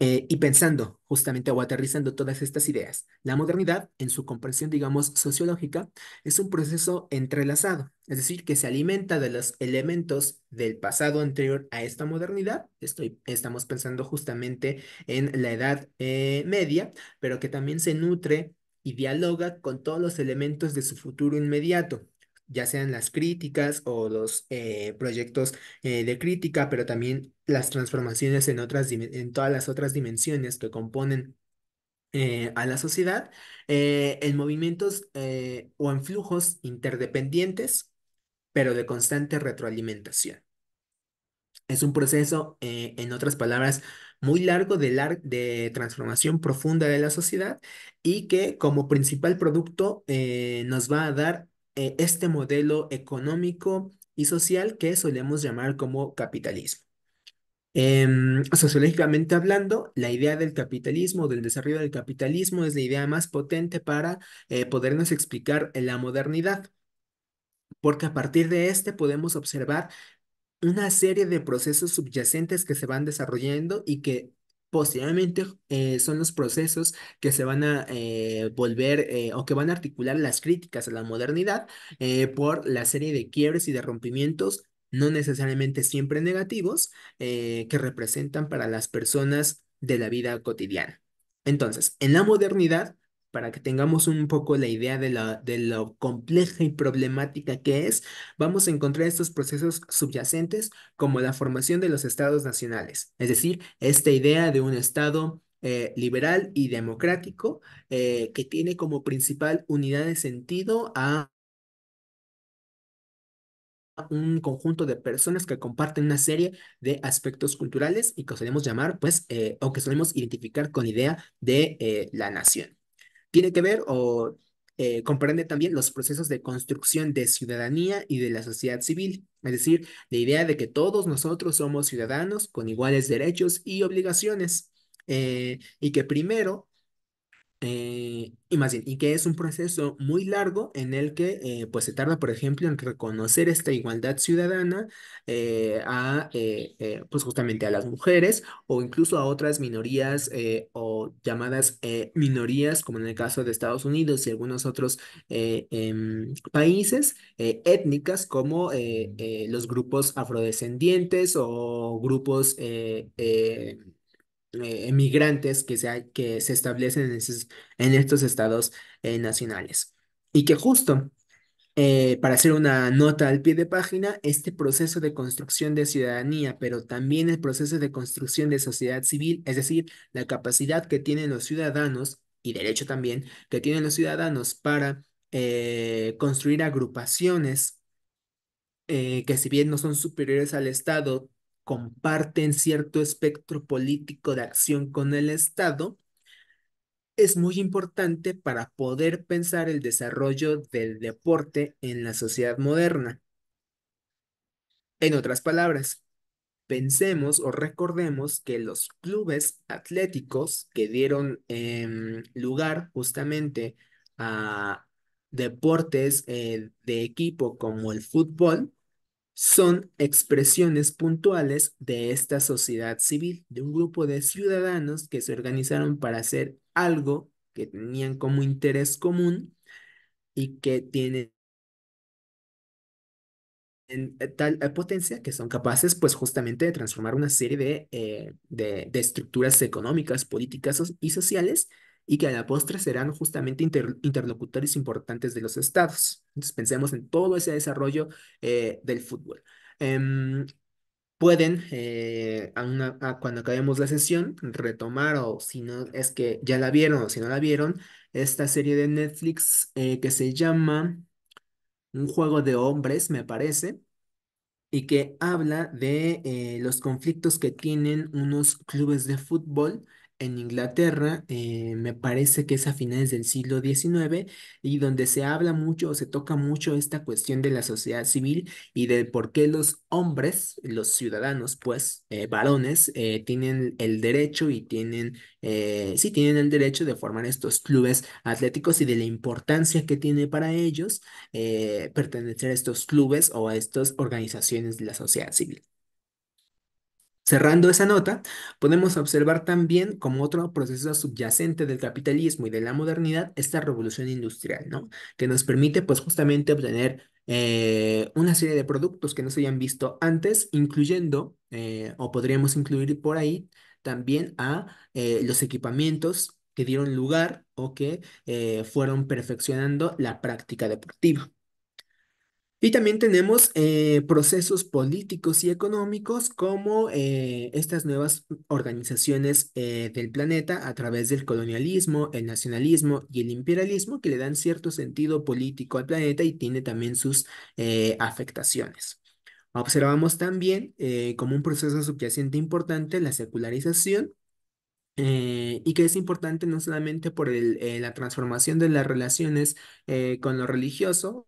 eh, y pensando justamente o aterrizando todas estas ideas, la modernidad, en su comprensión, digamos, sociológica, es un proceso entrelazado, es decir, que se alimenta de los elementos del pasado anterior a esta modernidad. Estoy, estamos pensando justamente en la Edad eh, Media, pero que también se nutre y dialoga con todos los elementos de su futuro inmediato, ya sean las críticas o los eh, proyectos de crítica, pero también las transformaciones en, otras, en todas las otras dimensiones que componen eh, a la sociedad eh, en movimientos eh, o en flujos interdependientes, pero de constante retroalimentación. Es un proceso, en otras palabras, muy largo de, de, transformación profunda de la sociedad y que como principal producto nos va a dar este modelo económico y social que solemos llamar como capitalismo. Eh, sociológicamente hablando, la idea del capitalismo, del desarrollo del capitalismo, es la idea más potente para eh, podernos explicar la modernidad, porque a partir de este podemos observar una serie de procesos subyacentes que se van desarrollando y que posteriormente eh, son los procesos que se van a eh, volver o que van a articular las críticas a la modernidad por la serie de quiebres y de rompimientos no necesariamente siempre negativos, eh, que representan para las personas de la vida cotidiana. Entonces, en la modernidad, para que tengamos un poco la idea de, la, de lo compleja y problemática que es, vamos a encontrar estos procesos subyacentes como la formación de los estados nacionales, es decir, esta idea de un estado eh, liberal y democrático eh, que tiene como principal unidad de sentido a un conjunto de personas que comparten una serie de aspectos culturales y que solemos llamar, pues, eh, o que solemos identificar con idea de eh, la nación. Tiene que ver o eh, comprende también los procesos de construcción de ciudadanía y de la sociedad civil, es decir, la idea de que todos nosotros somos ciudadanos con iguales derechos y obligaciones. y que primero eh, y y que es un proceso muy largo en el que eh, pues se tarda, por ejemplo, en reconocer esta igualdad ciudadana eh, a, pues justamente a las mujeres o incluso a otras minorías o llamadas minorías, como en el caso de Estados Unidos y algunos otros em, países, étnicas como los grupos afrodescendientes o grupos... Eh, emigrantes que se, que se establecen en, estos estados eh, nacionales. Y que justo, eh, para hacer una nota al pie de página, este proceso de construcción de ciudadanía, pero también el proceso de construcción de sociedad civil, es decir, la capacidad que tienen los ciudadanos, y derecho también, que tienen los ciudadanos para construir agrupaciones que si bien no son superiores al Estado, comparten cierto espectro político de acción con el Estado, es muy importante para poder pensar el desarrollo del deporte en la sociedad moderna. En otras palabras, pensemos o recordemos que los clubes atléticos que dieron em, lugar justamente a deportes eh, de equipo como el fútbol, son expresiones puntuales de esta sociedad civil, de un grupo de ciudadanos que se organizaron para hacer algo que tenían como interés común y que tienen eh, tal eh, potencia que son capaces pues justamente de transformar una serie de, eh, de estructuras económicas, políticas y sociales y que a la postre serán justamente interlocutores importantes de los estados. Entonces pensemos en todo ese desarrollo eh, del fútbol. Em, pueden, eh, cuando acabemos la sesión, retomar o si no es que ya la vieron o si no la vieron, esta serie de Netflix eh, que se llama Un juego de hombres, me parece, y que habla de los conflictos que tienen unos clubes de fútbol en Inglaterra, eh, me parece que es a finales del siglo XIX, y donde se habla mucho o se toca mucho esta cuestión de la sociedad civil y de por qué los hombres, los ciudadanos, pues, eh, varones, eh, tienen el derecho y tienen, sí, tienen el derecho de formar estos clubes atléticos y de la importancia que tiene para ellos pertenecer a estos clubes o a estas organizaciones de la sociedad civil. Cerrando esa nota, podemos observar también como otro proceso subyacente del capitalismo y de la modernidad esta revolución industrial, ¿no? Que nos permite pues justamente obtener eh, una serie de productos que no se habían visto antes, incluyendo, eh, o podríamos incluir por ahí también a eh, los equipamientos que dieron lugar o que fueron perfeccionando la práctica deportiva. Y también tenemos eh, procesos políticos y económicos como eh, estas nuevas organizaciones eh, del planeta a través del colonialismo, el nacionalismo y el imperialismo que le dan cierto sentido político al planeta y tiene también sus afectaciones. Observamos también como un proceso subyacente importante la secularización y que es importante no solamente por la transformación de las relaciones con lo religioso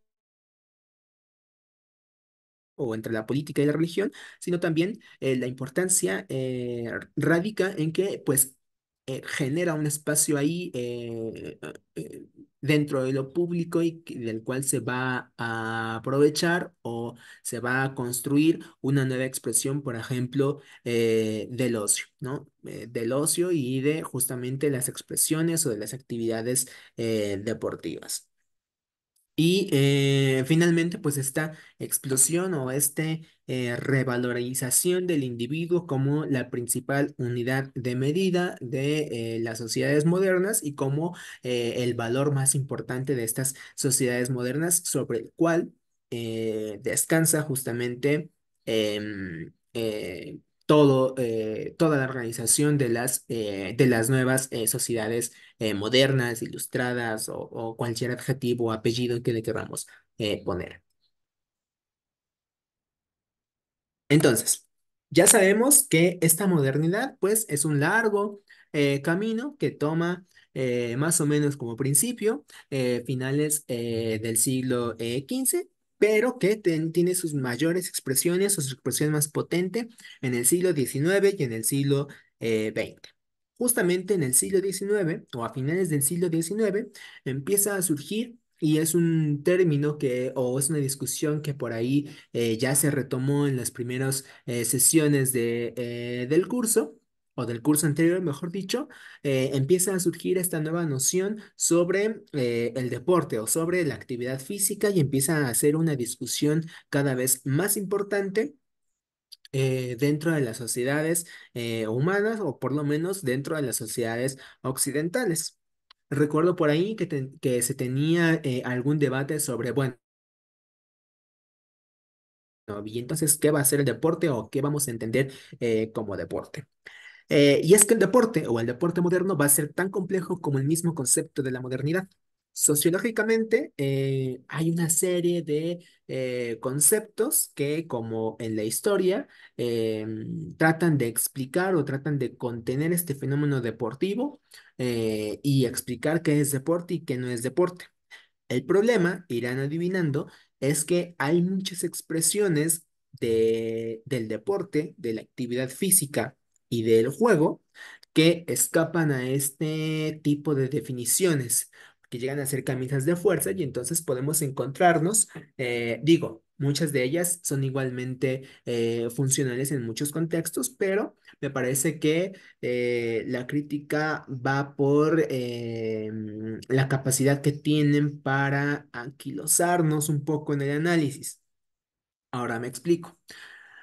o entre la política y la religión, sino también eh, la importancia eh, radica en que pues eh, genera un espacio ahí dentro de lo público y del cual se va a aprovechar o se va a construir una nueva expresión, por ejemplo, del ocio, ¿no? del ocio y de justamente las expresiones o de las actividades deportivas. Y eh, finalmente, pues esta explosión o esta eh, revalorización del individuo como la principal unidad de medida de eh, las sociedades modernas y como el valor más importante de estas sociedades modernas sobre el cual descansa justamente em, todo, toda la organización de las, de las nuevas sociedades modernas eh, modernas, ilustradas o, cualquier adjetivo o apellido que le queramos eh, poner. Entonces, ya sabemos que esta modernidad pues es un largo eh, camino que toma más o menos como principio finales del siglo XV pero que tiene sus mayores expresiones, sus expresión más potente en el siglo XIX y en el siglo XX. Justamente en el siglo XIX o a finales del siglo XIX empieza a surgir y es un término que, o es una discusión que por ahí eh, ya se retomó en las primeras eh, sesiones de, eh, del curso, o del curso anterior, mejor dicho, empieza a surgir esta nueva noción sobre el deporte o sobre la actividad física y empieza a hacer una discusión cada vez más importante eh, dentro de las sociedades eh, humanas o por lo menos dentro de las sociedades occidentales. Recuerdo por ahí que, se tenía eh, algún debate sobre, bueno, y entonces, ¿qué va a ser el deporte o qué vamos a entender como deporte? y es que el deporte o el deporte moderno va a ser tan complejo como el mismo concepto de la modernidad. Sociológicamente, eh, hay una serie de eh, conceptos que, como en la historia, eh, tratan de explicar o tratan de contener este fenómeno deportivo y explicar qué es deporte y qué no es deporte. El problema, irán adivinando, es que hay muchas expresiones del deporte, de la actividad física y del juego que escapan a este tipo de definiciones que llegan a ser camisas de fuerza y entonces podemos encontrarnos, eh, digo, muchas de ellas son igualmente eh, funcionales en muchos contextos, pero me parece que eh, la crítica va por la capacidad que tienen para anquilosarnos un poco en el análisis. Ahora me explico.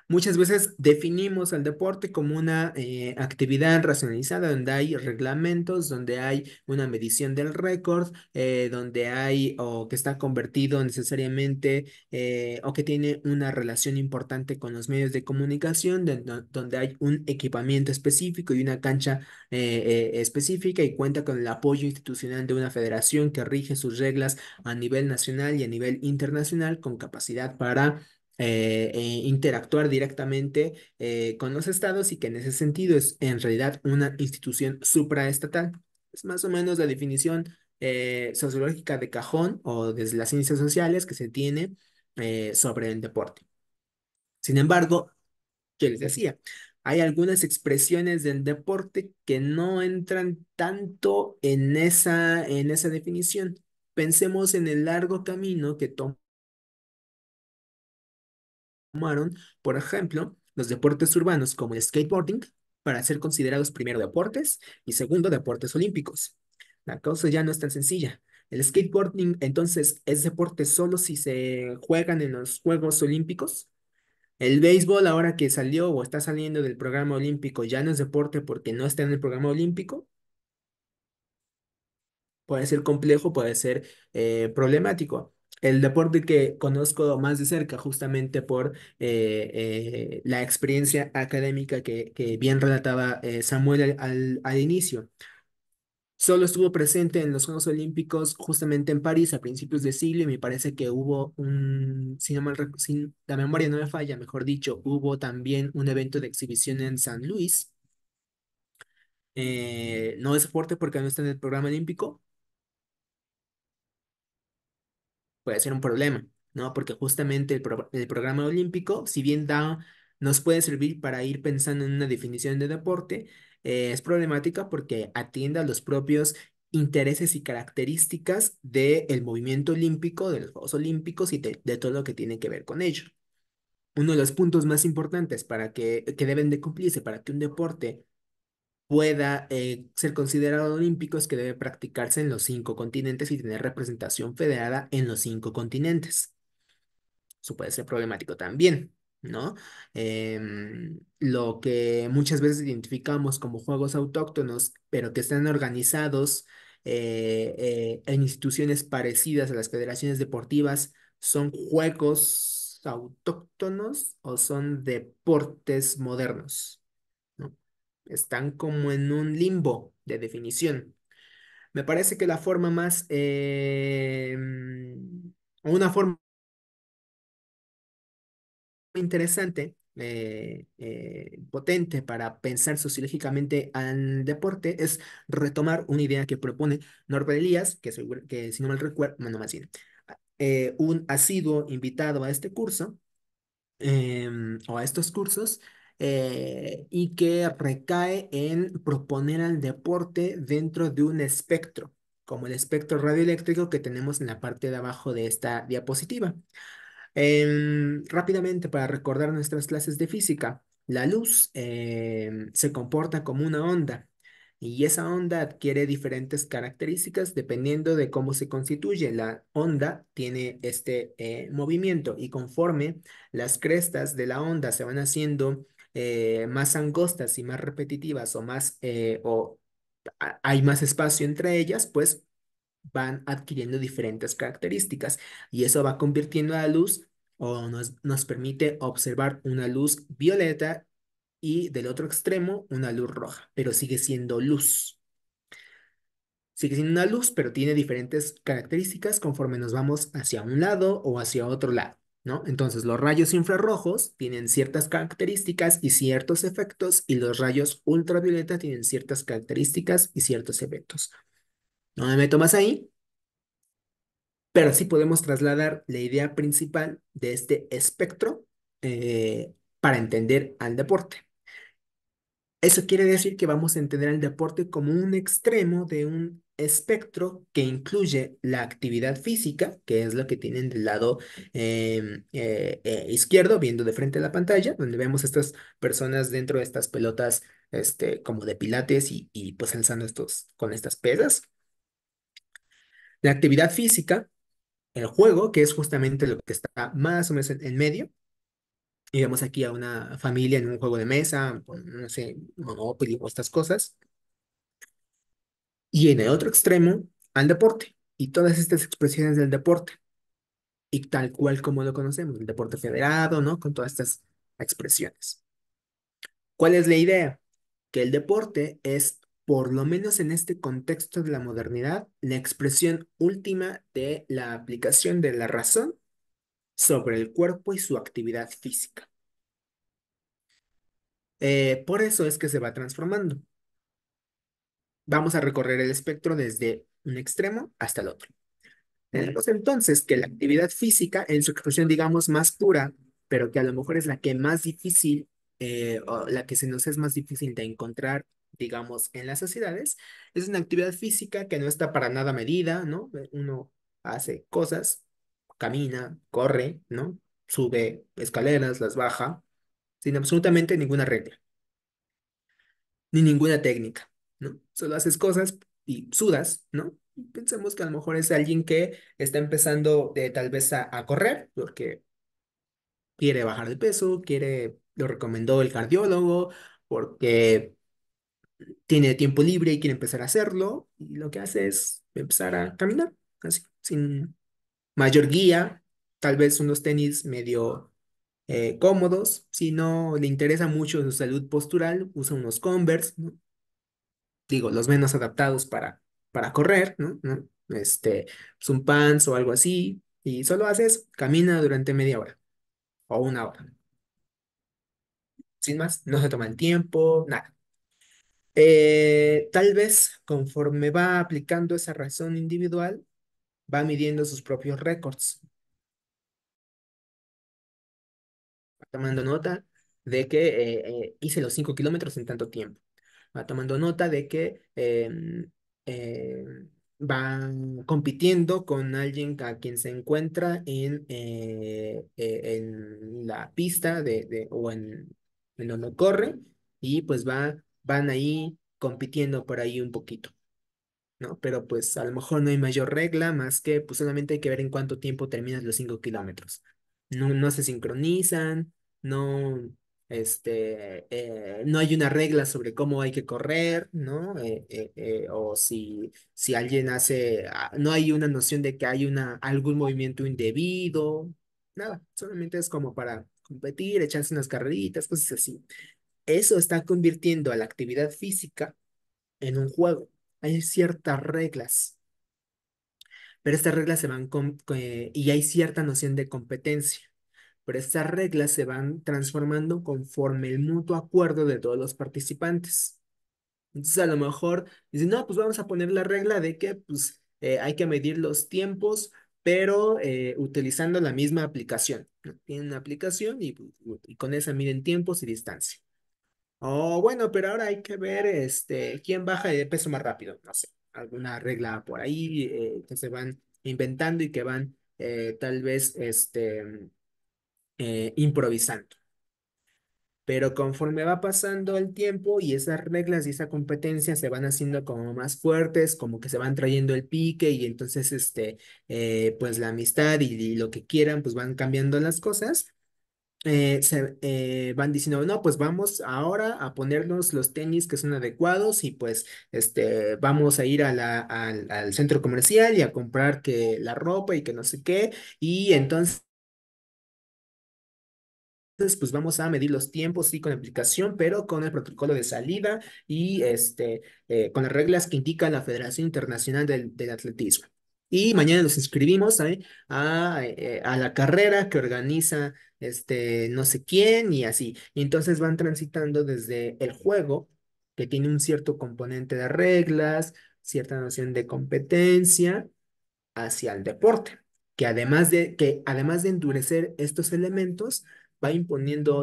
Muchas veces definimos al deporte como una eh, actividad racionalizada donde hay reglamentos, donde hay una medición del récord, eh, donde hay o que está convertido necesariamente eh, o que tiene una relación importante con los medios de comunicación, donde hay un equipamiento específico y una cancha específica y cuenta con el apoyo institucional de una federación que rige sus reglas a nivel nacional y a nivel internacional con capacidad para eh, eh, interactuar directamente eh, con los estados y que en ese sentido es en realidad una institución supraestatal. Es más o menos la definición sociológica de cajón o desde las ciencias sociales que se tiene sobre el deporte. Sin embargo, qué les decía, hay algunas expresiones del deporte que no entran tanto en esa, en esa definición. Pensemos en el largo camino que toma tomaron, por ejemplo, los deportes urbanos como el skateboarding para ser considerados primero deportes y segundo deportes olímpicos. La cosa ya no es tan sencilla. El skateboarding entonces es deporte solo si se juegan en los Juegos Olímpicos. El béisbol ahora que salió o está saliendo del programa olímpico ya no es deporte porque no está en el programa olímpico. Puede ser complejo, puede ser eh, problemático el deporte que conozco más de cerca justamente por eh, eh, la experiencia académica que, que bien relataba eh, Samuel al, inicio. Solo estuvo presente en los Juegos Olímpicos justamente en París a principios de siglo y me parece que hubo un, si sin, la memoria no me falla, mejor dicho, hubo también un evento de exhibición en San Luis. no es fuerte porque no está en el programa olímpico, puede ser un problema, ¿no? Porque justamente el, programa olímpico, si bien da, nos puede servir para ir pensando en una definición de deporte, eh, es problemática porque atienda a los propios intereses y características del movimiento olímpico, de los Juegos Olímpicos y de, de, todo lo que tiene que ver con ello. Uno de los puntos más importantes para que, que deben de cumplirse para que un deporte pueda eh, ser considerado olímpico es que debe practicarse en los cinco continentes y tener representación federada en los cinco continentes. Eso puede ser problemático también, ¿no? Em, lo que muchas veces identificamos como juegos autóctonos, pero que están organizados eh, eh, en instituciones parecidas a las federaciones deportivas, son juegos autóctonos o son deportes modernos están como en un limbo de definición. Me parece que la forma más, eh, o una forma interesante, eh, eh, potente para pensar sociológicamente al deporte es retomar una idea que propone Norbert Elías, que, que si no mal recuerdo, bueno, más bien, un asiduo invitado a este curso em, o a estos cursos, eh, y que recae en proponer al deporte dentro de un espectro, como el espectro radioeléctrico que tenemos en la parte de abajo de esta diapositiva. Em, rápidamente, para recordar nuestras clases de física, la luz em, se comporta como una onda y esa onda adquiere diferentes características dependiendo de cómo se constituye. La onda tiene este eh, movimiento y conforme las crestas de la onda se van haciendo eh, más angostas y más repetitivas o más eh, o hay más espacio entre ellas, pues van adquiriendo diferentes características y eso va convirtiendo a la luz o nos, nos permite observar una luz violeta y del otro extremo una luz roja, pero sigue siendo luz. Sigue siendo una luz, pero tiene diferentes características conforme nos vamos hacia un lado o hacia otro lado. Entonces, los rayos infrarrojos tienen ciertas características y ciertos efectos, y los rayos ultravioleta tienen ciertas características y ciertos efectos. No me meto más ahí, pero sí podemos trasladar la idea principal de este espectro eh, para entender al deporte. Eso quiere decir que vamos a entender el deporte como un extremo de un espectro que incluye la actividad física, que es lo que tienen del lado em, eh, eh, izquierdo, viendo de frente a la pantalla, donde vemos estas personas dentro de estas pelotas este, como de pilates y, y pues alzando estos con estas pesas. La actividad física, el juego, que es justamente lo que está más o menos en medio, y vemos aquí a una familia en un juego de mesa, no sé, no, o estas cosas. Y en el otro extremo, al deporte y todas estas expresiones del deporte. Y tal cual como lo conocemos, el deporte federado, ¿no? Con todas estas expresiones. ¿Cuál es la idea? Que el deporte es, por lo menos en este contexto de la modernidad, la expresión última de la aplicación de la razón sobre el cuerpo y su actividad física. Eh, por eso es que se va transformando. Vamos a recorrer el espectro desde un extremo hasta el otro. Tenemos entonces que la actividad física, en su expresión, digamos, más pura, pero que a lo mejor es la que más difícil, eh, o la que se nos es más difícil de encontrar, digamos, en las sociedades, es una actividad física que no está para nada medida, ¿no? Uno hace cosas camina, corre, ¿no? Sube escaleras, las baja, sin absolutamente ninguna regla, ni ninguna técnica, ¿no? Solo haces cosas y sudas, ¿no? Pensemos que a lo mejor es alguien que está empezando de, tal vez a, a correr, porque quiere bajar de peso, quiere, lo recomendó el cardiólogo, porque tiene tiempo libre y quiere empezar a hacerlo, y lo que hace es empezar a caminar, así, sin mayor guía, tal vez unos tenis medio eh, cómodos. Si no le interesa mucho su salud postural, usa unos Converse, digo, los menos adaptados para, para correr, ¿no? Este, pues un pants o algo así, y solo haces, camina durante media hora o una hora. Sin más, no se toma el tiempo, nada. Eh, tal vez conforme va aplicando esa razón individual, va midiendo sus propios récords. Va tomando nota de que eh, eh, hice los cinco kilómetros en tanto tiempo. Va tomando nota de que van em, em, va compitiendo con alguien a quien se encuentra en, eh, en la pista de, o en, en donde corre y pues va, van ahí compitiendo por ahí un poquito. ¿no? Pero pues a lo mejor no hay mayor regla más que pues solamente hay que ver en cuánto tiempo terminas los 5 kilómetros. No, no se sincronizan, no, este, eh, no hay una regla sobre cómo hay que correr, ¿no? Eh, eh, o si, si alguien hace, ah, no hay una noción de que hay una, algún movimiento indebido, nada, solamente es como para competir, echarse unas carreritas, cosas así. Eso está convirtiendo a la actividad física en un juego hay ciertas reglas, pero estas reglas se van eh, y hay cierta noción de competencia, pero estas reglas se van transformando conforme el mutuo acuerdo de todos los participantes. Entonces a lo mejor dicen, no, pues vamos a poner la regla de que pues, eh, hay que medir los tiempos, pero eh, utilizando la misma aplicación. Tienen una aplicación y pues, con esa miden tiempos y distancia. Oh, bueno, pero ahora hay que ver este, quién baja de peso más rápido. No sé, alguna regla por ahí eh, que se van inventando y que van eh, tal vez este, mm, eh, improvisando. Pero conforme va pasando el tiempo y esas reglas y esa competencia se van haciendo como más fuertes, como que se van trayendo el pique y entonces este, pues la amistad y lo que quieran, pues van cambiando las cosas. Eh, se, eh, van diciendo, no, pues vamos ahora a ponernos los tenis que son adecuados y pues este, vamos a ir a al centro comercial y a comprar que la ropa y que no sé qué. Y entonces... pues vamos a medir los tiempos, sí, con la aplicación, pero con el protocolo de salida y este, eh, con las reglas que indica la Federación Internacional del Atletismo. Y mañana nos inscribimos ¿eh? Eh, a, la carrera que organiza este no sé quién y así. Y entonces van transitando desde el juego, que tiene un cierto componente de reglas, cierta noción de competencia, hacia el deporte, que además de, que además de endurecer estos elementos, va imponiendo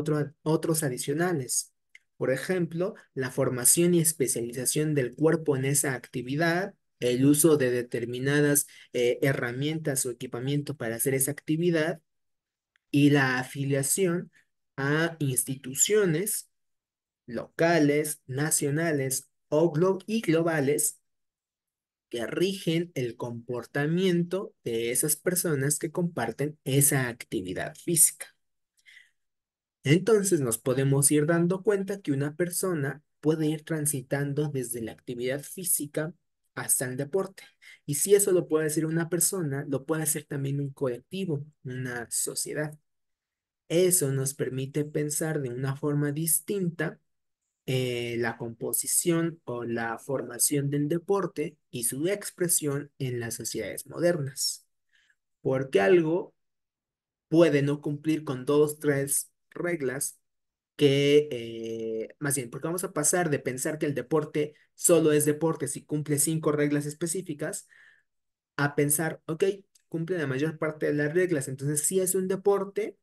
otros adicionales. Por ejemplo, la formación y especialización del cuerpo en esa actividad, el uso de determinadas eh, herramientas o equipamiento para hacer esa actividad y la afiliación a instituciones locales, nacionales o y globales que rigen el comportamiento de esas personas que comparten esa actividad física. Entonces nos podemos ir dando cuenta que una persona puede ir transitando desde la actividad física hasta el deporte. Y si eso lo puede hacer una persona, lo puede hacer también un colectivo, una sociedad. Eso nos permite pensar de una forma distinta eh, la composición o la formación del deporte y su expresión en las sociedades modernas. Porque algo puede no cumplir con dos, tres reglas que, eh, más bien, porque vamos a pasar de pensar que el deporte solo es deporte si cumple cinco reglas específicas, a pensar, ok, cumple la mayor parte de las reglas, entonces sí es un deporte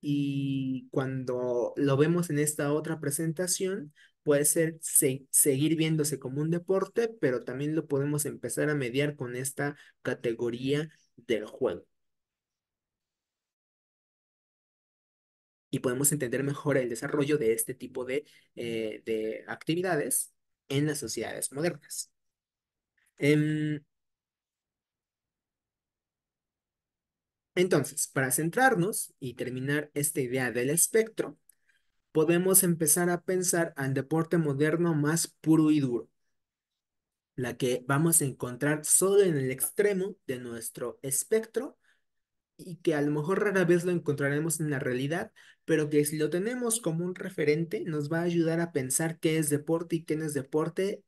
y cuando lo vemos en esta otra presentación, puede ser seguir viéndose como un deporte, pero también lo podemos empezar a mediar con esta categoría del juego. y podemos entender mejor el desarrollo de este tipo de, eh, actividades en las sociedades modernas. Em, entonces, para centrarnos y terminar esta idea del espectro, podemos empezar a pensar al deporte moderno más puro y duro, la que vamos a encontrar solo en el extremo de nuestro espectro y que a lo mejor rara vez lo encontraremos en la realidad, pero que si lo tenemos como un referente, nos va a ayudar a pensar qué es deporte y qué no es deporte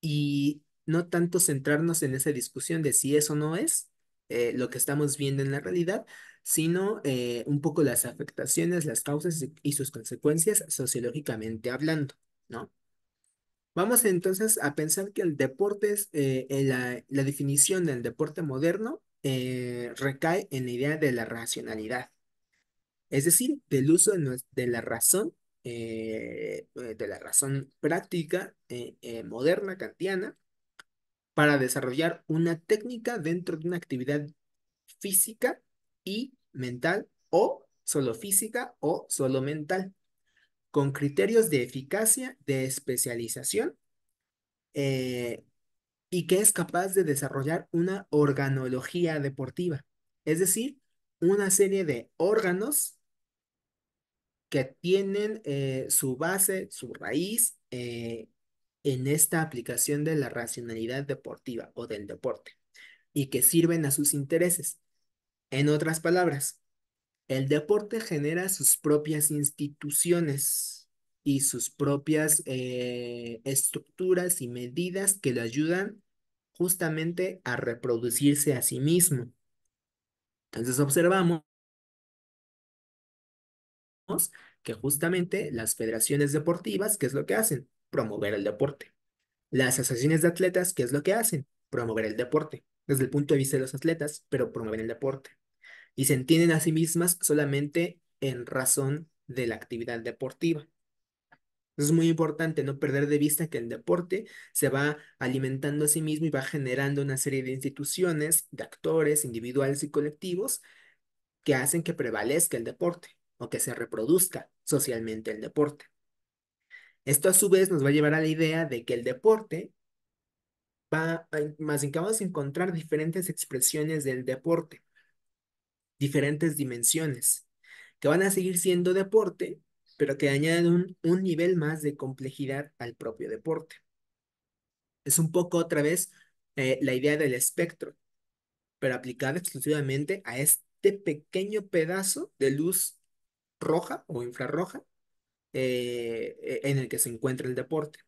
y no tanto centrarnos en esa discusión de si eso no es eh, lo que estamos viendo en la realidad, sino eh, un poco las afectaciones, las causas y sus consecuencias sociológicamente hablando, ¿no? Vamos entonces a pensar que el deporte es, eh, la, definición del deporte moderno recae en la idea de la racionalidad, es decir, del uso de, la razón, eh, eh, de la razón práctica eh, moderna kantiana para desarrollar una técnica dentro de una actividad física y mental o solo física o solo mental, con criterios de eficacia, de especialización y que es capaz de desarrollar una organología deportiva, es decir, una serie de órganos que tienen eh, su base, su raíz eh, en esta aplicación de la racionalidad deportiva o del deporte y que sirven a sus intereses. En otras palabras, el deporte genera sus propias instituciones y sus propias eh, estructuras y medidas que le ayudan justamente a reproducirse a sí mismo. Entonces observamos que justamente las federaciones deportivas, ¿qué es lo que hacen? Promover el deporte. Las asociaciones de atletas, ¿qué es lo que hacen? Promover el deporte, desde el punto de vista de los atletas, pero promover el deporte. Y se entienden a sí mismas solamente en razón de la actividad deportiva. Es muy importante no perder de vista que el deporte se va alimentando a sí mismo y va generando una serie de instituciones, de actores individuales y colectivos que hacen que prevalezca el deporte o que se reproduzca socialmente el deporte. Esto a su vez nos va a llevar a la idea de que el deporte va, más bien que a encontrar diferentes expresiones del deporte, diferentes dimensiones, que van a seguir siendo deporte, pero que añaden un, nivel más de complejidad al propio deporte. Es un poco otra vez eh, la idea del espectro, pero aplicada exclusivamente a este pequeño pedazo de luz roja o infrarroja eh, en el que se encuentra el deporte.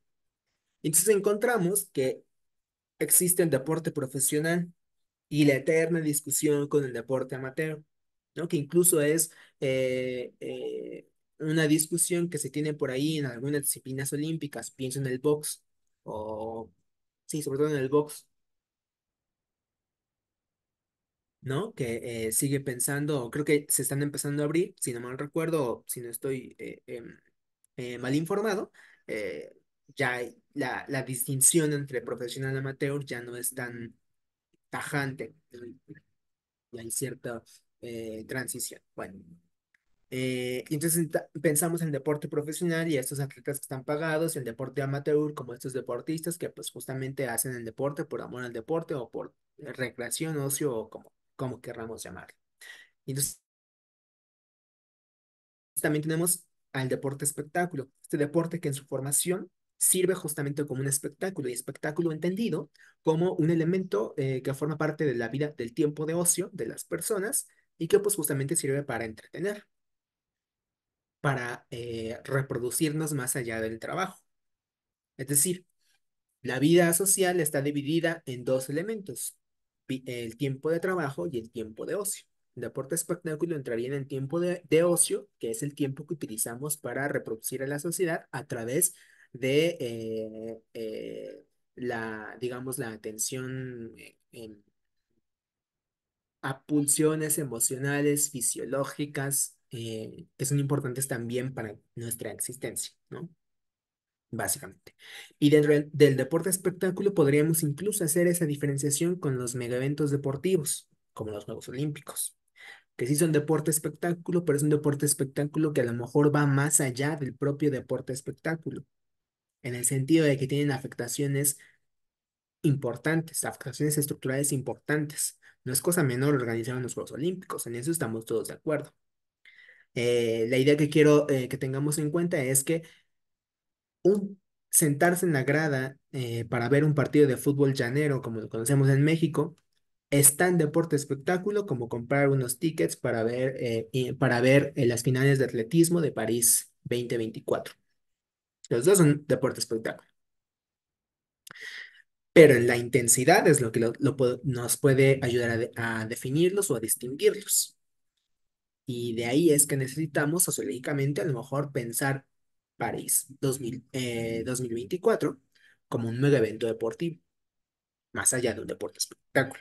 Entonces encontramos que existe el deporte profesional y la eterna discusión con el deporte amateur, ¿no? que incluso es eh, eh, una discusión que se tiene por ahí en algunas disciplinas olímpicas, pienso en el box, o sí, sobre todo en el box, ¿no? Que eh, sigue pensando, creo que se están empezando a abrir, si no mal recuerdo, si no estoy eh, em, eh, mal informado, ya la, la distinción entre profesional y amateur ya no es tan tajante, ya hay cierta transición. Bueno. entonces pensamos en deporte profesional y estos atletas que están pagados, el deporte amateur, como estos deportistas que pues justamente hacen el deporte por amor al deporte o por recreación, ocio o como como querramos llamarlo. Entonces, también tenemos al deporte espectáculo, este deporte que en su formación sirve justamente como un espectáculo y espectáculo entendido como un elemento eh, que forma parte de la vida del tiempo de ocio de las personas y que pues justamente sirve para entretener, para eh, reproducirnos más allá del trabajo. Es decir, la vida social está dividida en dos elementos, el tiempo de trabajo y el tiempo de ocio. El deporte espectáculo entraría en el tiempo de, ocio, que es el tiempo que utilizamos para reproducir a la sociedad a través de eh, eh, la, digamos, la atención eh, a pulsiones emocionales, fisiológicas, que son importantes también para nuestra existencia, ¿no? básicamente. Y dentro del, deporte espectáculo podríamos incluso hacer esa diferenciación con los megaeventos deportivos, como los Juegos Olímpicos, que sí son deporte espectáculo, pero es un deporte espectáculo que a lo mejor va más allá del propio deporte espectáculo, en el sentido de que tienen afectaciones importantes, afectaciones estructurales importantes. No es cosa menor organizar los Juegos Olímpicos, en eso estamos todos de acuerdo. Eh, la idea que quiero eh, que tengamos en cuenta es que sentarse en la grada eh, para ver un partido de fútbol llanero como lo conocemos en México es tan deporte espectáculo como comprar unos tickets para ver, eh, para ver eh, las finales de atletismo de París 2024. Los dos son deporte espectáculo. Pero la intensidad es lo que nos puede ayudar a, a definirlos o a distinguirlos. Y de ahí es que necesitamos sociológicamente a lo mejor pensar París 2024 eh, como un nuevo evento deportivo, más allá de un deporte espectáculo.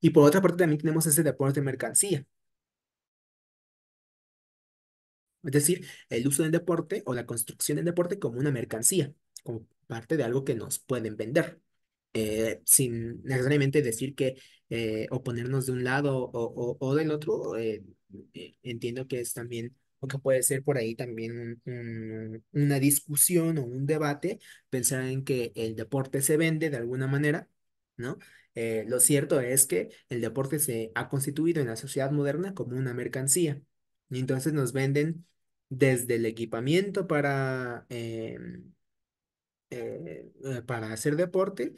Y por otra parte también tenemos ese deporte de mercancía. Es decir, el uso del deporte o la construcción del deporte como una mercancía, como parte de algo que nos pueden vender, eh, sin necesariamente decir que eh, o ponernos de un lado o, o, o del otro. Eh, entiendo que es también que puede ser por ahí también una discusión o un debate, pensar en que el deporte se vende de alguna manera, ¿no? Eh, lo cierto es que el deporte se ha constituido en la sociedad moderna como una mercancía. Y entonces nos venden desde el equipamiento para, em, eh, eh, para hacer deporte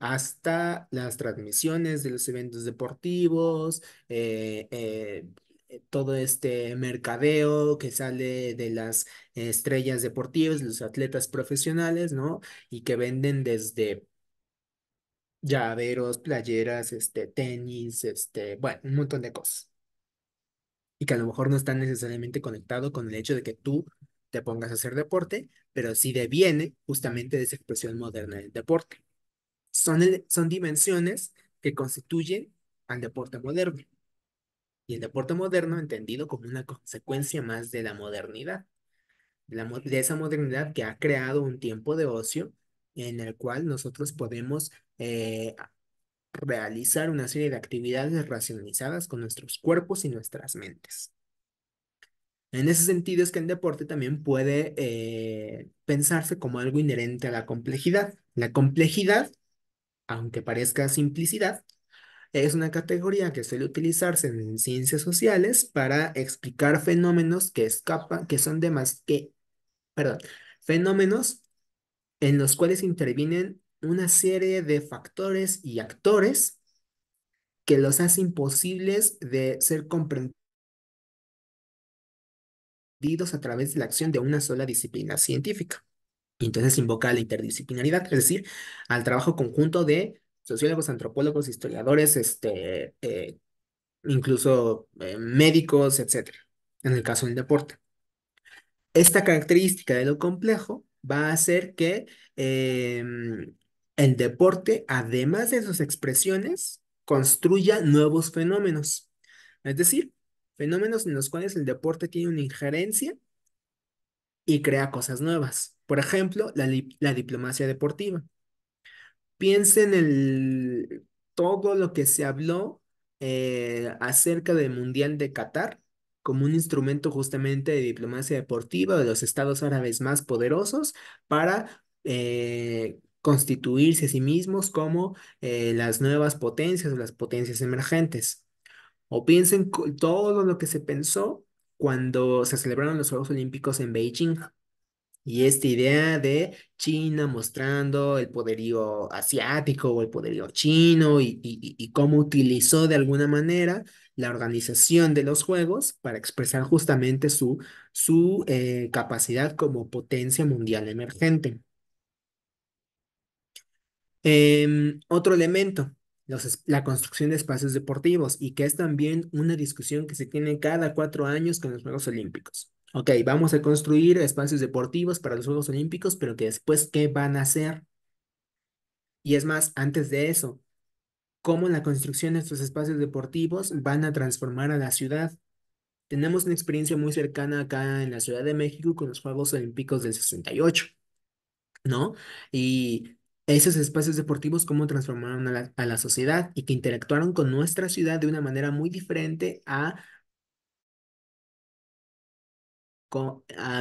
hasta las transmisiones de los eventos deportivos, eh, eh, todo este mercadeo que sale de las estrellas deportivas, los atletas profesionales, ¿no? Y que venden desde llaveros, playeras, este, tenis, este, bueno, un montón de cosas. Y que a lo mejor no están necesariamente conectado con el hecho de que tú te pongas a hacer deporte, pero sí deviene justamente de esa expresión moderna del deporte. Son, son dimensiones que constituyen al deporte moderno. Y el deporte moderno entendido como una consecuencia más de la modernidad, de esa modernidad que ha creado un tiempo de ocio en el cual nosotros podemos eh, realizar una serie de actividades racionalizadas con nuestros cuerpos y nuestras mentes. En ese sentido es que el deporte también puede eh, pensarse como algo inherente a la complejidad. La complejidad, aunque parezca simplicidad, es una categoría que suele utilizarse en ciencias sociales para explicar fenómenos que escapan, que son más que, perdón, fenómenos en los cuales intervienen una serie de factores y actores que los hacen imposibles de ser comprendidos a través de la acción de una sola disciplina científica. entonces invoca la interdisciplinaridad, es decir, al trabajo conjunto de sociólogos, antropólogos, historiadores, este, eh, incluso eh, médicos, etcétera, en el caso del deporte. Esta característica de lo complejo va a hacer que em, el deporte, además de sus expresiones, construya nuevos fenómenos. Es decir, fenómenos en los cuales el deporte tiene una injerencia y crea cosas nuevas. Por ejemplo, la diplomacia deportiva piensen en todo lo que se habló eh, acerca del Mundial de Qatar como un instrumento justamente de diplomacia deportiva de los estados árabes más poderosos para eh, constituirse a sí mismos como eh, las nuevas potencias o las potencias emergentes. O piensen todo lo que se pensó cuando se celebraron los Juegos Olímpicos en Beijing, y esta idea de China mostrando el poderío asiático o el poderío chino y, cómo utilizó de alguna manera la organización de los Juegos para expresar justamente su, su eh, capacidad como potencia mundial emergente. Em, otro elemento, los, la construcción de espacios deportivos y que es también una discusión que se tiene cada cuatro años con los Juegos Olímpicos. Ok, vamos a construir espacios deportivos para los Juegos Olímpicos, pero que después, ¿qué van a hacer? Y es más, antes de eso, ¿cómo la construcción de estos espacios deportivos van a transformar a la ciudad? Tenemos una experiencia muy cercana acá en la Ciudad de México con los Juegos Olímpicos del 68, ¿no? Y esos espacios deportivos, cómo transformaron a la, a la sociedad y que interactuaron con nuestra ciudad de una manera muy diferente a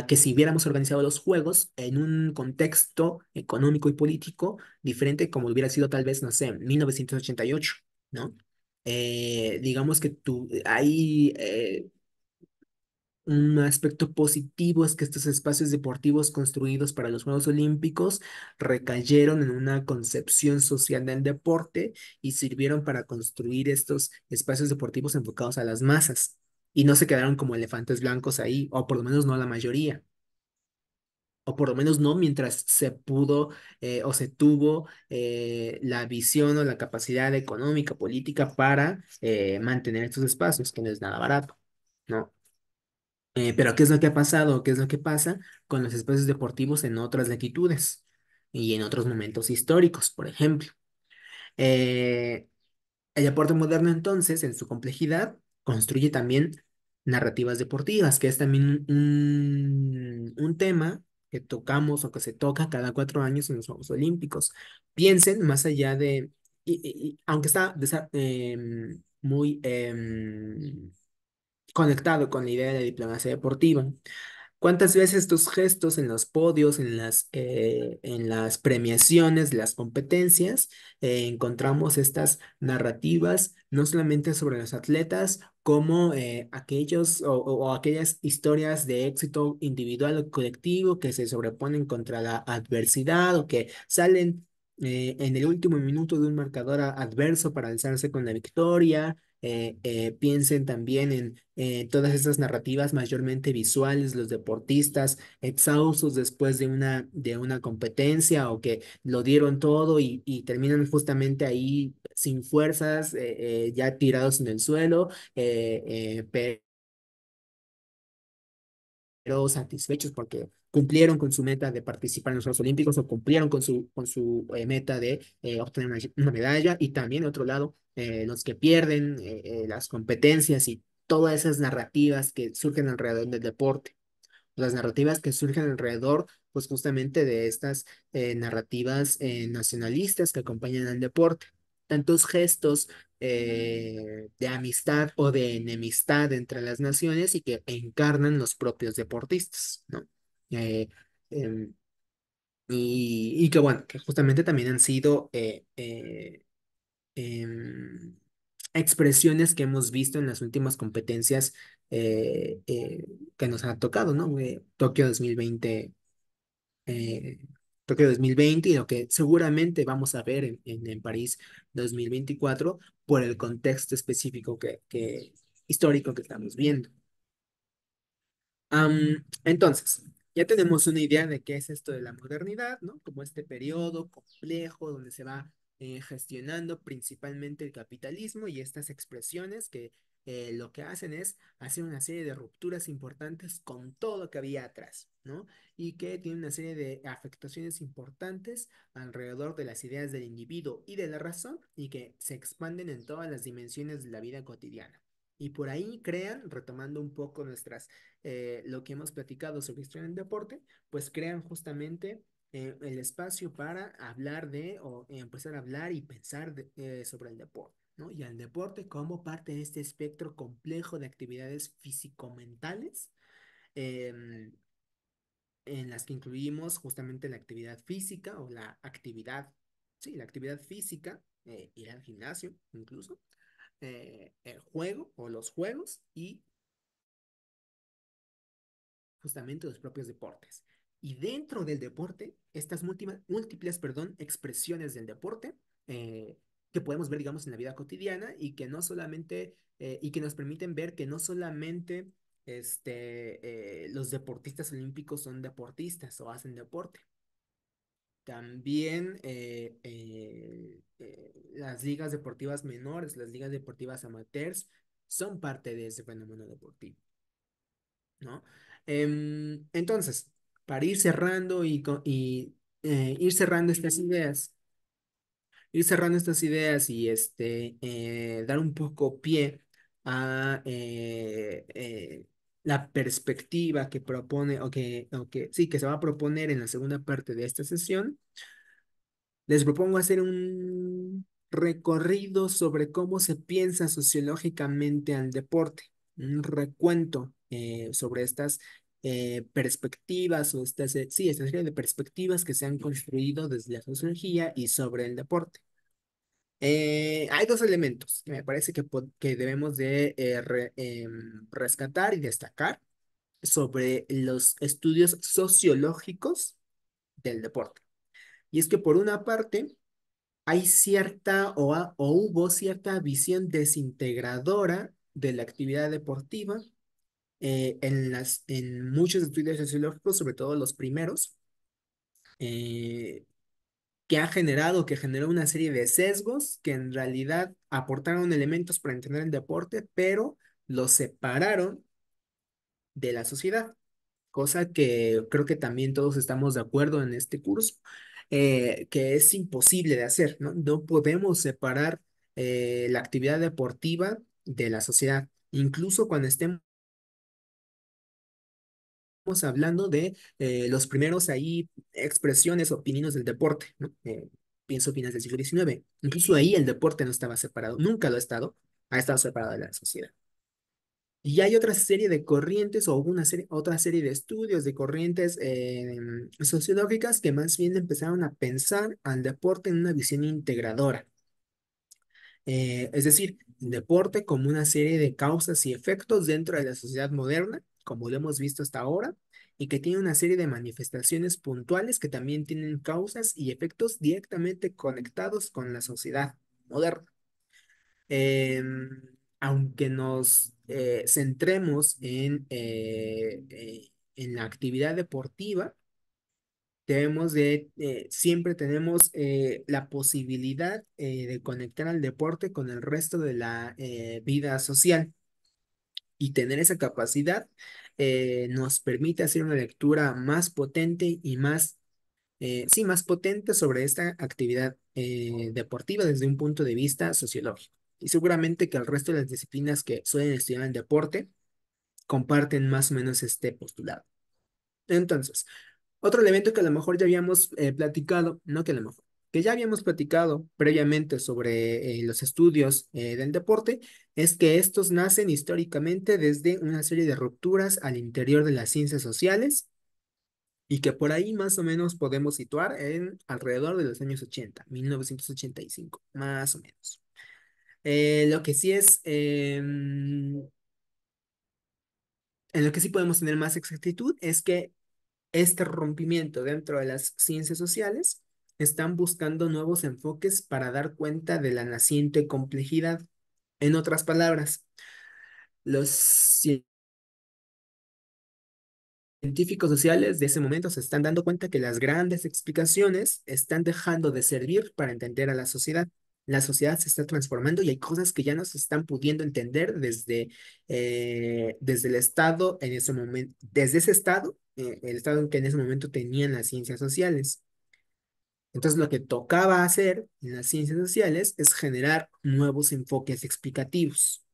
que si hubiéramos organizado los Juegos en un contexto económico y político diferente como hubiera sido tal vez, no sé, 1988, ¿no? Eh, digamos que hay eh, un aspecto positivo es que estos espacios deportivos construidos para los Juegos Olímpicos recayeron en una concepción social del deporte y sirvieron para construir estos espacios deportivos enfocados a las masas y no se quedaron como elefantes blancos ahí, o por lo menos no la mayoría. O por lo menos no mientras se pudo eh, o se tuvo eh, la visión o la capacidad económica, política para eh, mantener estos espacios, que no es nada barato, ¿no? pero ¿qué es lo que ha pasado? ¿Qué es lo que pasa con los espacios deportivos en otras latitudes y en otros momentos históricos, por ejemplo? el deporte moderno entonces, en su complejidad, construye también narrativas deportivas, que es también un, tema que tocamos o que se toca cada cuatro años en los Juegos Olímpicos. Piensen más allá de, y, aunque está em, muy em, conectado con la idea de diplomacia deportiva, ¿Cuántas veces tus gestos en los podios, en las, eh, en las premiaciones, las competencias, eh, encontramos estas narrativas, no solamente sobre los atletas, como eh, aquellos o, aquellas historias de éxito individual o colectivo que se sobreponen contra la adversidad o que salen en el último minuto de un marcador adverso para alzarse con la victoria? Eh, eh, piensen también en eh, todas esas narrativas mayormente visuales, los deportistas exhaustos después de una, de una competencia o que lo dieron todo y terminan justamente ahí sin fuerzas, ya tirados en el suelo, pero satisfechos porque cumplieron con su meta de participar en los Juegos Olímpicos o cumplieron con su, con su eh, meta de eh, obtener una, medalla y también, de otro lado, eh, los que pierden las competencias y todas esas narrativas que surgen alrededor del deporte, las narrativas que surgen alrededor, pues justamente de estas narrativas nacionalistas que acompañan al deporte tantos gestos de amistad o de enemistad entre las naciones y que encarnan los propios deportistas, ¿no? Eh, em, y, y que bueno, que justamente también han sido eh, eh, em, expresiones que hemos visto en las últimas competencias que nos ha tocado, ¿no? Tokio 2020, Tokio 2020 y lo que seguramente vamos a ver en, París 2024 por el contexto específico que, que histórico que estamos viendo. entonces, ya tenemos una idea de qué es esto de la modernidad, ¿no? Como este periodo complejo donde se va eh, gestionando principalmente el capitalismo y estas expresiones que eh, lo que hacen es hacer una serie de rupturas importantes con todo lo que había atrás, ¿no? Y que tiene una serie de afectaciones importantes alrededor de las ideas del individuo y de la razón y que se expanden en todas las dimensiones de la vida cotidiana. Y por ahí crean, retomando un poco nuestras, eh, lo que hemos platicado sobre historia del deporte, pues crean justamente eh, el espacio para hablar de o empezar a hablar y pensar eh, sobre el deporte, ¿no? Y al deporte como parte de este espectro complejo de actividades físico-mentales em, en las que incluimos justamente la actividad física o la actividad, sí, la actividad física, ir al gimnasio incluso, eh, el juego o los juegos y justamente los propios deportes. Y dentro del deporte, estas múltiples, expresiones del deporte eh, que podemos ver, digamos, en la vida cotidiana y que no solamente, eh, y que nos permiten ver que no solamente este, los deportistas olímpicos son deportistas o hacen deporte, también eh, eh, eh, las ligas deportivas menores, las ligas deportivas amateurs, son parte de ese fenómeno deportivo. ¿no? Em, entonces, para ir cerrando y, y ir cerrando estas ideas, ir cerrando estas ideas y este, dar un poco pie a la perspectiva que propone o que, o que sí, que se va a proponer en la segunda parte de esta sesión, les propongo hacer un recorrido sobre cómo se piensa sociológicamente al deporte, un recuento eh, sobre estas eh, perspectivas o estas, eh, sí, esta serie de perspectivas que se han construido desde la sociología y sobre el deporte. Eh, hay dos elementos que me parece que, que debemos de eh, em, rescatar y destacar sobre los estudios sociológicos del deporte. Y es que por una parte hay cierta o, o hubo cierta visión desintegradora de la actividad deportiva eh, en, las, en muchos estudios sociológicos, sobre todo los primeros, eh, que ha generado, que generó una serie de sesgos que en realidad aportaron elementos para entender el deporte, pero los separaron de la sociedad, cosa que creo que también todos estamos de acuerdo en este curso, eh, que es imposible de hacer, ¿no? No podemos separar eh, la actividad deportiva de la sociedad, incluso cuando estemos hablando de eh, los primeros ahí expresiones o del deporte, eh, pienso finales del siglo XIX. Incluso ahí el deporte no estaba separado, nunca lo ha estado, ha estado separado de la sociedad. Y hay otra serie de corrientes o una serie, otra serie de estudios de corrientes eh, sociológicas que más bien empezaron a pensar al deporte en una visión integradora. es decir, deporte como una serie de causas y efectos dentro de la sociedad moderna como lo hemos visto hasta ahora, y que tiene una serie de manifestaciones puntuales que también tienen causas y efectos directamente conectados con la sociedad moderna. Em, aunque nos eh, centremos en, eh, eh, en la actividad deportiva, debemos de, siempre tenemos la posibilidad de conectar al deporte con el resto de la vida social y tener esa capacidad eh, nos permite hacer una lectura más potente y más, eh, sí, más potente sobre esta actividad eh, deportiva desde un punto de vista sociológico. Y seguramente que el resto de las disciplinas que suelen estudiar en deporte comparten más o menos este postulado. Entonces, otro elemento que a lo mejor ya habíamos platicado, no que a lo mejor, que ya habíamos platicado previamente sobre eh, los estudios eh, del deporte, es que estos nacen históricamente desde una serie de rupturas al interior de las ciencias sociales y que por ahí más o menos podemos situar en alrededor de los años 80, 1985, más o menos. Eh, lo que sí es, em, en lo que sí podemos tener más exactitud es que este rompimiento dentro de las ciencias sociales están buscando nuevos enfoques para dar cuenta de la naciente complejidad. En otras palabras, los científicos sociales de ese momento se están dando cuenta que las grandes explicaciones están dejando de servir para entender a la sociedad. La sociedad se está transformando y hay cosas que ya no se están pudiendo entender desde, eh, desde el Estado en ese momento, desde ese Estado, eh, el Estado que en ese momento tenían las ciencias sociales. Entonces lo que tocaba hacer en las ciencias sociales es generar nuevos enfoques explicativos,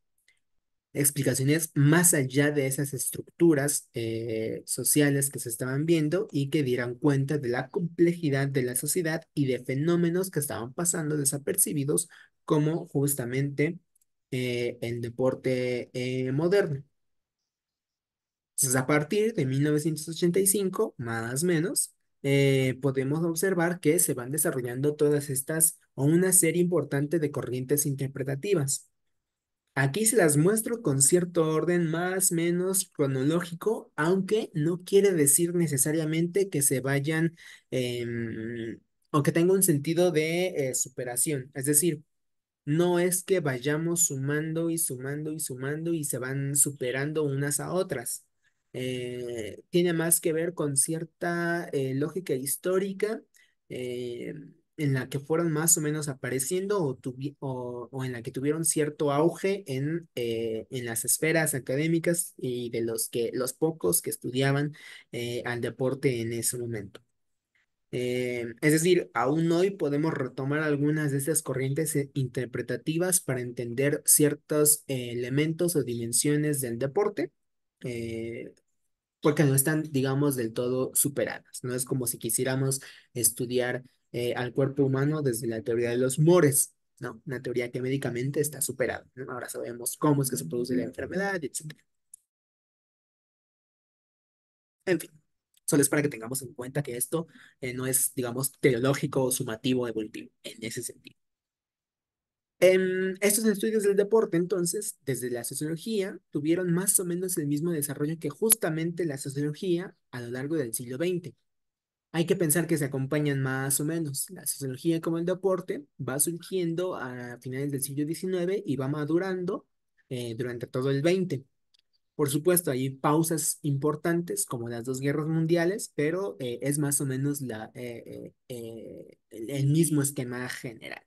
explicaciones más allá de esas estructuras eh, sociales que se estaban viendo y que dieran cuenta de la complejidad de la sociedad y de fenómenos que estaban pasando desapercibidos como justamente eh, el deporte eh, moderno. Entonces, a partir de 1985, más o menos, eh, podemos observar que se van desarrollando todas estas o una serie importante de corrientes interpretativas. Aquí se las muestro con cierto orden más o menos cronológico, aunque no quiere decir necesariamente que se vayan em, o que tenga un sentido de eh, superación. Es decir, no es que vayamos sumando y sumando y sumando y se van superando unas a otras. Eh, tiene más que ver con cierta eh, lógica histórica eh, en la que fueron más o menos apareciendo o, o, en la que tuvieron cierto auge en, en las esferas académicas y de los, que, los pocos que estudiaban al deporte en ese momento. es decir, aún hoy podemos retomar algunas de estas corrientes interpretativas para entender ciertos elementos o dimensiones del deporte. Eh, porque no están, digamos, del todo superadas. No es como si quisiéramos estudiar eh, al cuerpo humano desde la teoría de los mores, ¿no? Una teoría que médicamente está superada. Ahora sabemos cómo es que se produce la enfermedad, etc. En fin, solo es para que tengamos en cuenta que esto eh, no es, digamos, teológico o sumativo evolutivo en ese sentido. Em, estos estudios del deporte, entonces, desde la sociología, tuvieron más o menos el mismo desarrollo que justamente la sociología a lo largo del siglo XX. Hay que pensar que se acompañan más o menos. La sociología como el deporte va surgiendo a finales del siglo XIX y va madurando eh, durante todo el XX. Por supuesto, hay pausas importantes como las dos guerras mundiales, pero eh, es más o menos la, eh, el mismo esquema general.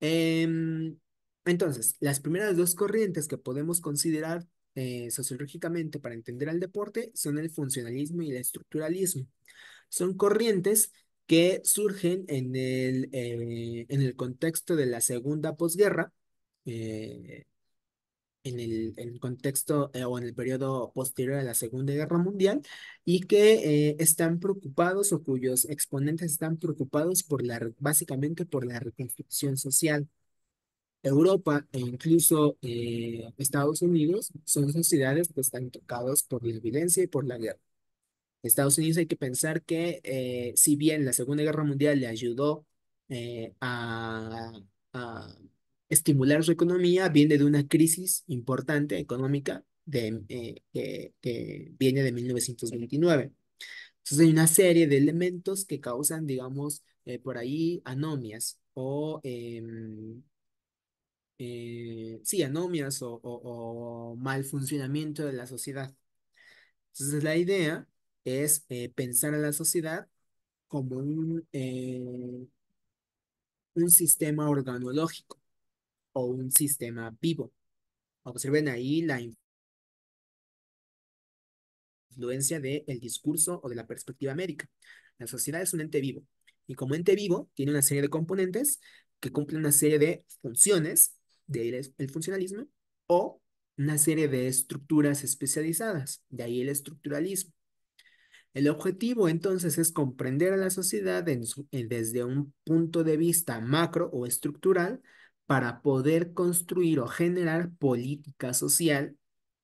Em, entonces, las primeras dos corrientes que podemos considerar eh, sociológicamente para entender al deporte son el funcionalismo y el estructuralismo. Son corrientes que surgen en el, eh, en el contexto de la segunda posguerra, eh, en el, en contexto eh, o en el periodo posterior a la Segunda Guerra Mundial y que eh, están preocupados o cuyos exponentes están preocupados por la, básicamente por la reconstrucción social. Europa e incluso eh, Estados Unidos son sociedades que están tocados por la violencia y por la guerra. Estados Unidos hay que pensar que si bien la Segunda Guerra Mundial le ayudó a, estimular su economía viene de una crisis importante económica de, eh, que viene de 1929. Entonces hay una serie de elementos que causan, digamos, eh, por ahí anomias o... Em, eh, sí, anomias mal funcionamiento de la sociedad. Entonces la idea es pensar a la sociedad como un, un sistema organológico o un sistema vivo. Observen ahí la influencia del el discurso o de la perspectiva médica. La sociedad es un ente vivo y como ente vivo tiene una serie de componentes que cumplen una serie de funciones de el funcionalismo o una serie de estructuras especializadas, de ahí el estructuralismo. El objetivo entonces es comprender a la sociedad desde un punto de vista macro o estructural para poder construir o generar política social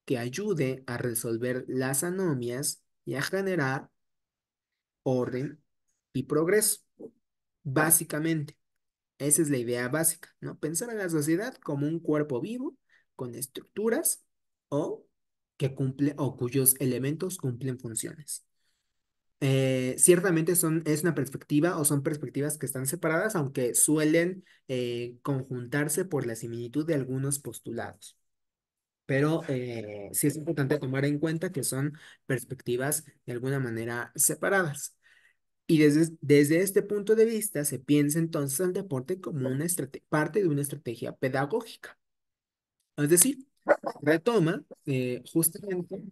que ayude a resolver las anomias y a generar orden y progreso. Básicamente, esa es la idea básica, ¿no? Pensar a la sociedad como un cuerpo vivo con estructuras o que cumple o cuyos elementos cumplen funciones. Eh, ciertamente son, es una perspectiva o son perspectivas que están separadas, aunque suelen eh, conjuntarse por la similitud de algunos postulados. Pero eh, sí es importante tomar en cuenta que son perspectivas de alguna manera separadas. Y desde, desde este punto de vista se piensa entonces al deporte como una parte de una estrategia pedagógica. Es decir, retoma justamente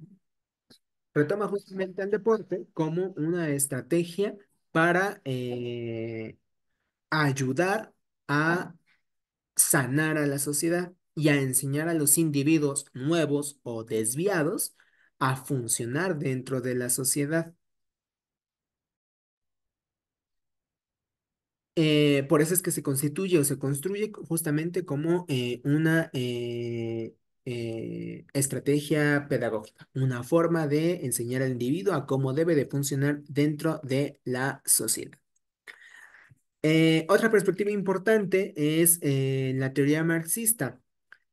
Retoma justamente al deporte como una estrategia para eh, ayudar a sanar a la sociedad y a enseñar a los individuos nuevos o desviados a funcionar dentro de la sociedad. Eh, por eso es que se constituye o se construye justamente como eh, una eh, estrategia pedagógica, una forma de enseñar al individuo a cómo debe de funcionar dentro de la sociedad. Eh, otra perspectiva importante es eh, la teoría marxista,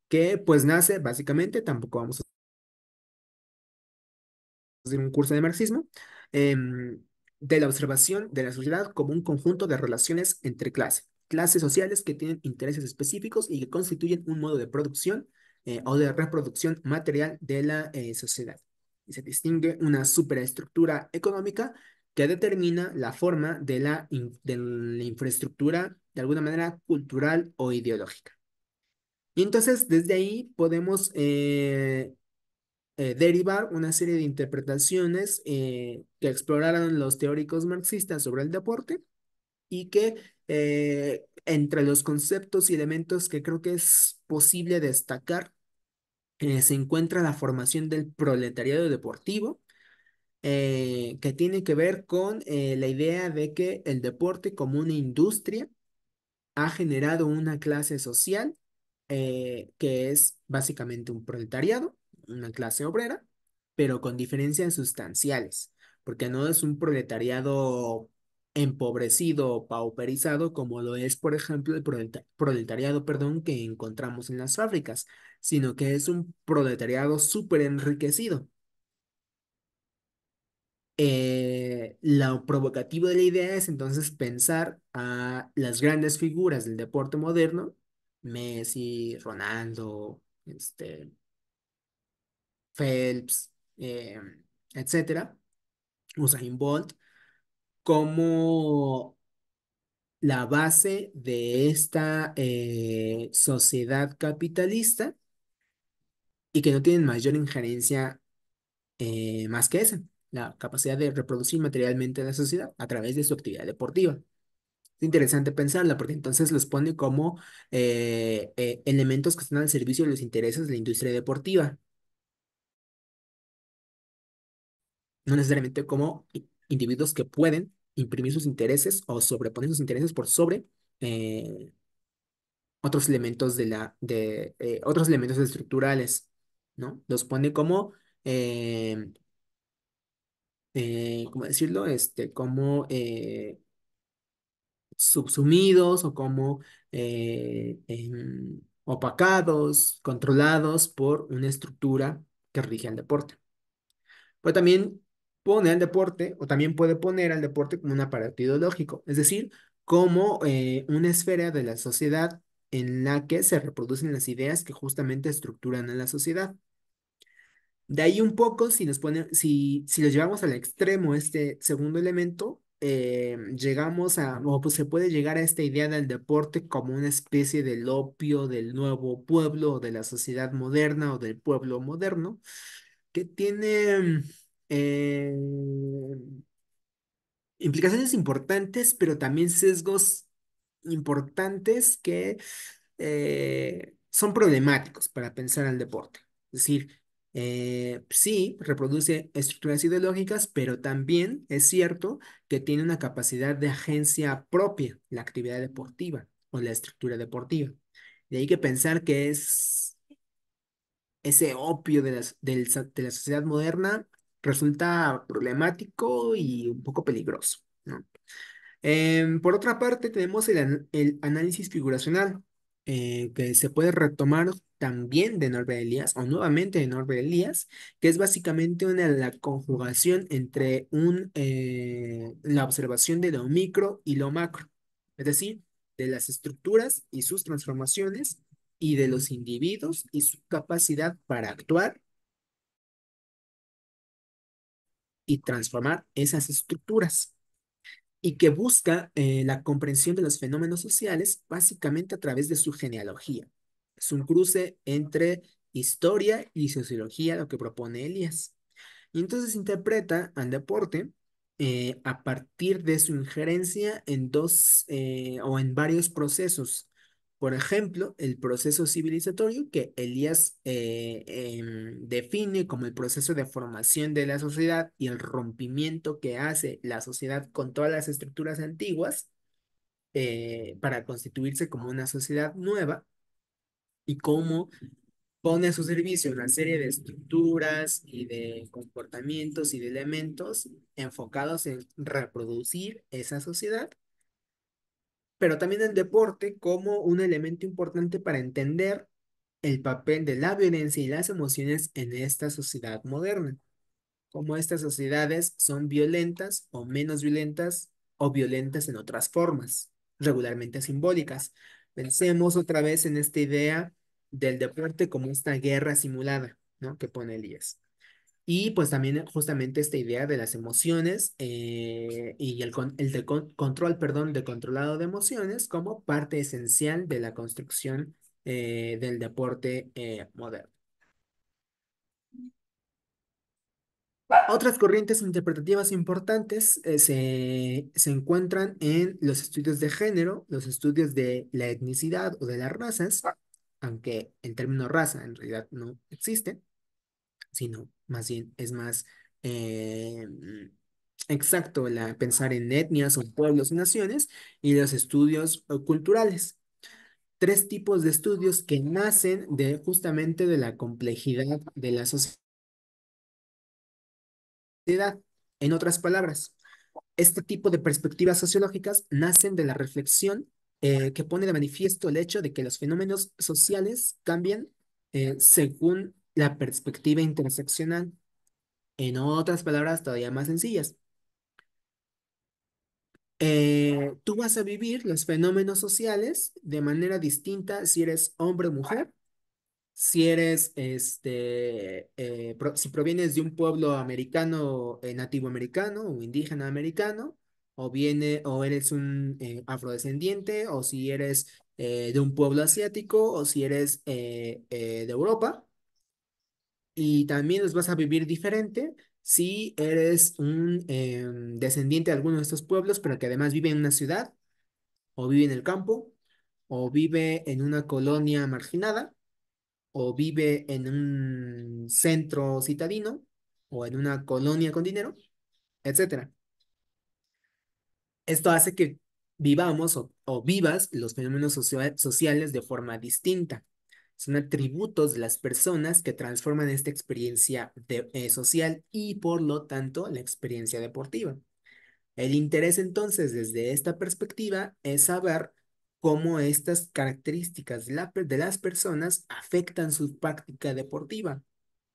que pues nace básicamente, tampoco vamos a hacer un curso de marxismo, em, de la observación de la sociedad como un conjunto de relaciones entre clases, clases sociales que tienen intereses específicos y que constituyen un modo de producción, eh, o de reproducción material de la eh, sociedad. Y se distingue una superestructura económica que determina la forma de la, de la infraestructura, de alguna manera, cultural o ideológica. Y entonces, desde ahí podemos eh, derivar una serie de interpretaciones que exploraron los teóricos marxistas sobre el deporte y que eh, entre los conceptos y elementos que creo que es posible destacar, eh, se encuentra la formación del proletariado deportivo, eh, que tiene que ver con la idea de que el deporte como una industria ha generado una clase social que es básicamente un proletariado, una clase obrera, pero con diferencias sustanciales, porque no es un proletariado empobrecido o pauperizado como lo es, por ejemplo, el proletariado, perdón, que encontramos en las fábricas, sino que es un proletariado súper enriquecido. Eh, lo provocativo de la idea es entonces pensar a las grandes figuras del deporte moderno, Messi, Ronaldo, este, Phelps, em, etcétera, Usain Bolt, como la base de esta eh, sociedad capitalista y que no tienen mayor injerencia eh, más que esa, la capacidad de reproducir materialmente la sociedad a través de su actividad deportiva. Es interesante pensarla porque entonces los pone como eh, elementos que están al servicio de los intereses de la industria deportiva. No necesariamente como individuos que pueden imprimir sus intereses o sobreponer sus intereses por sobre eh, otros elementos de la de eh, otros elementos estructurales, ¿no? Los pone como eh, ¿cómo decirlo? Este, como subsumidos o como em, opacados, controlados por una estructura que rige el deporte. Pero también pone al deporte o también puede poner al deporte como un aparato ideológico, es decir, como eh, una esfera de la sociedad en la que se reproducen las ideas que justamente estructuran a la sociedad. De ahí un poco, si nos pone, si, si llevamos al extremo este segundo elemento, eh, llegamos a, o pues se puede llegar a esta idea del deporte como una especie del opio del nuevo pueblo, o de la sociedad moderna o del pueblo moderno, que tiene Em, implicaciones importantes, pero también sesgos importantes que eh, son problemáticos para pensar al deporte. Es decir, eh, sí, reproduce estructuras ideológicas, pero también es cierto que tiene una capacidad de agencia propia la actividad deportiva o la estructura deportiva. De ahí que pensar que es ese opio de la, de la sociedad moderna resulta problemático y un poco peligroso, ¿no? Em, por otra parte, tenemos el, análisis figuracional, eh, que se puede retomar también de Norbert Elias, o nuevamente de Norbert Elias, que es básicamente una, la conjugación entre un, eh, la observación de lo micro y lo macro, es decir, de las estructuras y sus transformaciones, y de los individuos y su capacidad para actuar y transformar esas estructuras y que busca eh, la comprensión de los fenómenos sociales básicamente a través de su genealogía. Es un cruce entre historia y sociología lo que propone Elías. Y entonces interpreta al deporte eh, a partir de su injerencia en dos eh, o en varios procesos por ejemplo, el proceso civilizatorio que Elías eh, em, define como el proceso de formación de la sociedad y el rompimiento que hace la sociedad con todas las estructuras antiguas eh, para constituirse como una sociedad nueva y cómo pone a su servicio una serie de estructuras y de comportamientos y de elementos enfocados en reproducir esa sociedad pero también el deporte como un elemento importante para entender el papel de la violencia y las emociones en esta sociedad moderna, como estas sociedades son violentas o menos violentas o violentas en otras formas, regularmente simbólicas. Pensemos otra vez en esta idea del deporte como esta guerra simulada, ¿no? Que pone Elías. Y pues también justamente esta idea de las emociones eh, y el, el control, perdón, de controlado de emociones como parte esencial de la construcción eh, del deporte eh, moderno. Otras corrientes interpretativas importantes se, se, encuentran en los estudios de género, los estudios de la etnicidad o de las razas, aunque el término raza en realidad no existe, sino más bien es más eh, exacto la, pensar en etnias o pueblos y naciones y los estudios eh, culturales. Tres tipos de estudios que nacen de, justamente de la complejidad de la sociedad. En otras palabras, este tipo de perspectivas sociológicas nacen de la reflexión eh, que pone de manifiesto el hecho de que los fenómenos sociales cambian según la perspectiva interseccional. En otras palabras todavía más sencillas. Eh, tú vas a vivir los fenómenos sociales de manera distinta si eres hombre o mujer, si eres, este, eh, si provienes de un pueblo americano, eh, nativo americano o indígena americano, o viene, o eres un afrodescendiente, o si eres de un pueblo asiático, o si eres de Europa, y también los vas a vivir diferente si eres un em, descendiente de alguno de estos pueblos, pero que además vive en una ciudad, o vive en el campo, o vive en una colonia marginada, o vive en un centro citadino, o en una colonia con dinero, etc. Esto hace que vivamos o, vivas los fenómenos sociales de forma distinta son atributos de las personas que transforman esta experiencia de, eh, social y por lo tanto la experiencia deportiva. El interés entonces desde esta perspectiva es saber cómo estas características de, las personas afectan su práctica deportiva.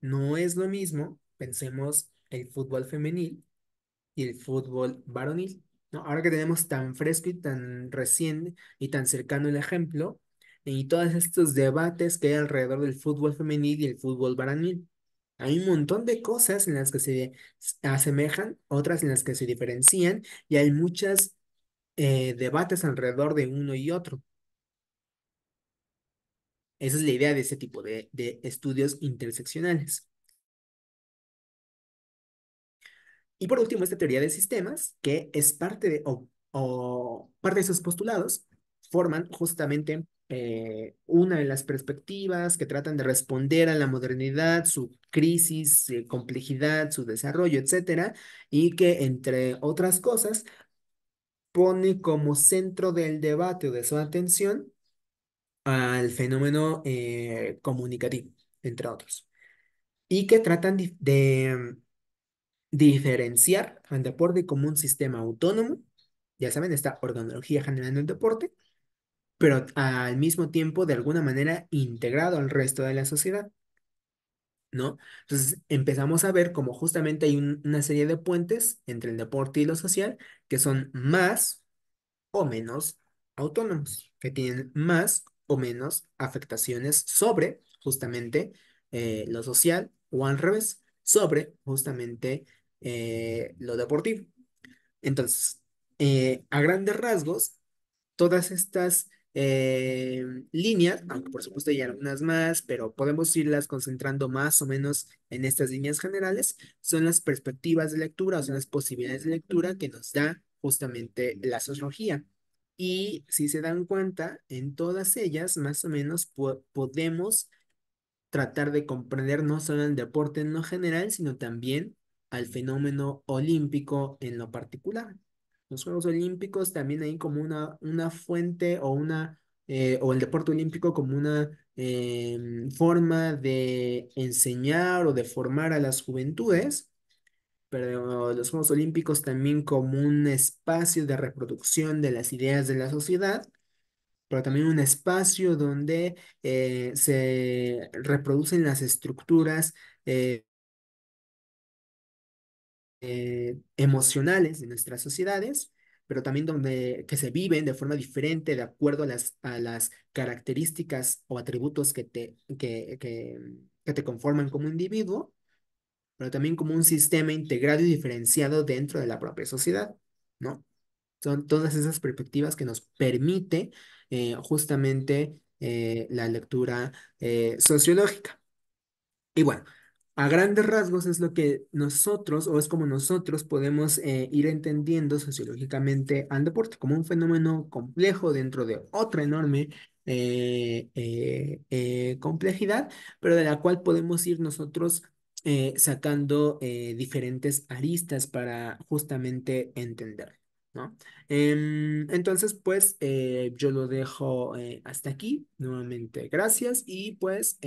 No es lo mismo, pensemos, el fútbol femenil y el fútbol varonil. Ahora que tenemos tan fresco y tan reciente y tan cercano el ejemplo, y todos estos debates que hay alrededor del fútbol femenil y el fútbol varonil. Hay un montón de cosas en las que se asemejan, otras en las que se diferencian y hay muchos eh, debates alrededor de uno y otro. Esa es la idea de ese tipo de, estudios interseccionales. Y por último, esta teoría de sistemas, que es parte de, o parte de esos postulados, forman justamente eh, una de las perspectivas que tratan de responder a la modernidad, su crisis, eh, complejidad, su desarrollo, etcétera, y que entre otras cosas pone como centro del debate o de su atención al fenómeno eh, comunicativo, entre otros, y que tratan de, mm, diferenciar al deporte como un sistema autónomo, ya saben, esta organología general el deporte, pero al mismo tiempo de alguna manera integrado al resto de la sociedad. ¿No? Entonces empezamos a ver cómo justamente hay una serie de puentes entre el deporte y lo social que son más o menos autónomos, que tienen más o menos afectaciones sobre justamente eh, lo social o al revés, sobre justamente eh, lo deportivo. Entonces, eh, a grandes rasgos, todas estas eh, líneas, aunque por supuesto hay algunas más, pero podemos irlas concentrando más o menos en estas líneas generales, son las perspectivas de lectura o son las posibilidades de lectura que nos da justamente la sociología. Y si se dan cuenta, en todas ellas más o menos podemos tratar de comprender no solo el deporte en lo general, sino también al fenómeno olímpico en lo particular los Juegos Olímpicos también hay como una, una fuente o una, eh, o el deporte olímpico como una em, forma de enseñar o de formar a las juventudes, pero los Juegos Olímpicos también como un espacio de reproducción de las ideas de la sociedad, pero también un espacio donde eh, se reproducen las estructuras eh, eh, emocionales de nuestras sociedades, pero también donde que se viven de forma diferente de acuerdo a las, a las características o atributos que te, que, que, te conforman como individuo, pero también como un sistema integrado y diferenciado dentro de la propia sociedad, ¿no? Son todas esas perspectivas que nos permite eh, justamente eh, la lectura sociológica. Y bueno, a grandes rasgos es lo que nosotros o es como nosotros podemos eh, ir entendiendo sociológicamente al deporte como un fenómeno complejo dentro de otra enorme eh, eh, complejidad, pero de la cual podemos ir nosotros sacando diferentes aristas para justamente entender. ¿no? Em, entonces, pues yo lo dejo hasta aquí. Nuevamente, gracias y pues...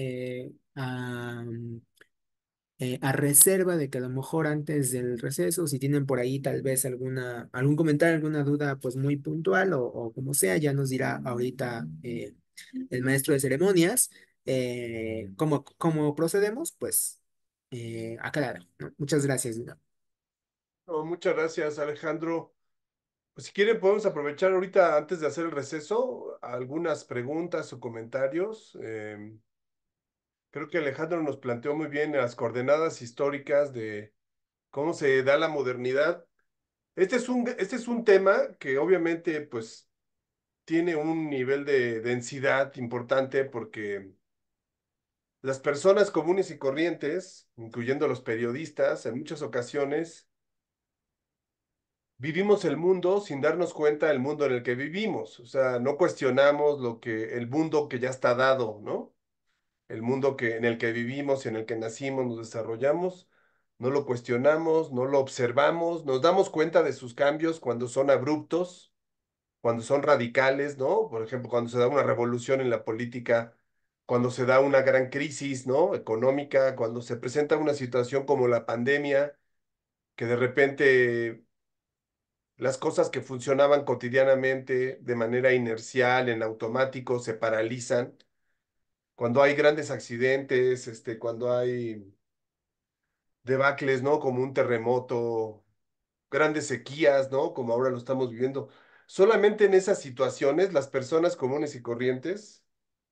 Eh, a reserva de que a lo mejor antes del receso, si tienen por ahí tal vez alguna, algún comentario, alguna duda, pues muy puntual o, como sea, ya nos dirá ahorita eh, el maestro de ceremonias eh, cómo, procedemos, pues aclarar Muchas gracias, muchas gracias, Alejandro. Pues si quieren, podemos aprovechar ahorita, antes de hacer el receso, algunas preguntas o comentarios. Em, creo que Alejandro nos planteó muy bien las coordenadas históricas de cómo se da la modernidad. Este es un, este es un tema que obviamente pues tiene un nivel de densidad importante porque las personas comunes y corrientes, incluyendo los periodistas, en muchas ocasiones vivimos el mundo sin darnos cuenta del mundo en el que vivimos, o sea, no cuestionamos lo que el mundo que ya está dado, ¿no? el mundo que, en el que vivimos, en el que nacimos, nos desarrollamos, no lo cuestionamos, no lo observamos, nos damos cuenta de sus cambios cuando son abruptos, cuando son radicales, ¿no? Por ejemplo, cuando se da una revolución en la política, cuando se da una gran crisis, ¿no? Económica, cuando se presenta una situación como la pandemia, que de repente las cosas que funcionaban cotidianamente de manera inercial, en automático, se paralizan cuando hay grandes accidentes, este, cuando hay debacles, ¿no? Como un terremoto, grandes sequías, ¿no? Como ahora lo estamos viviendo. Solamente en esas situaciones las personas comunes y corrientes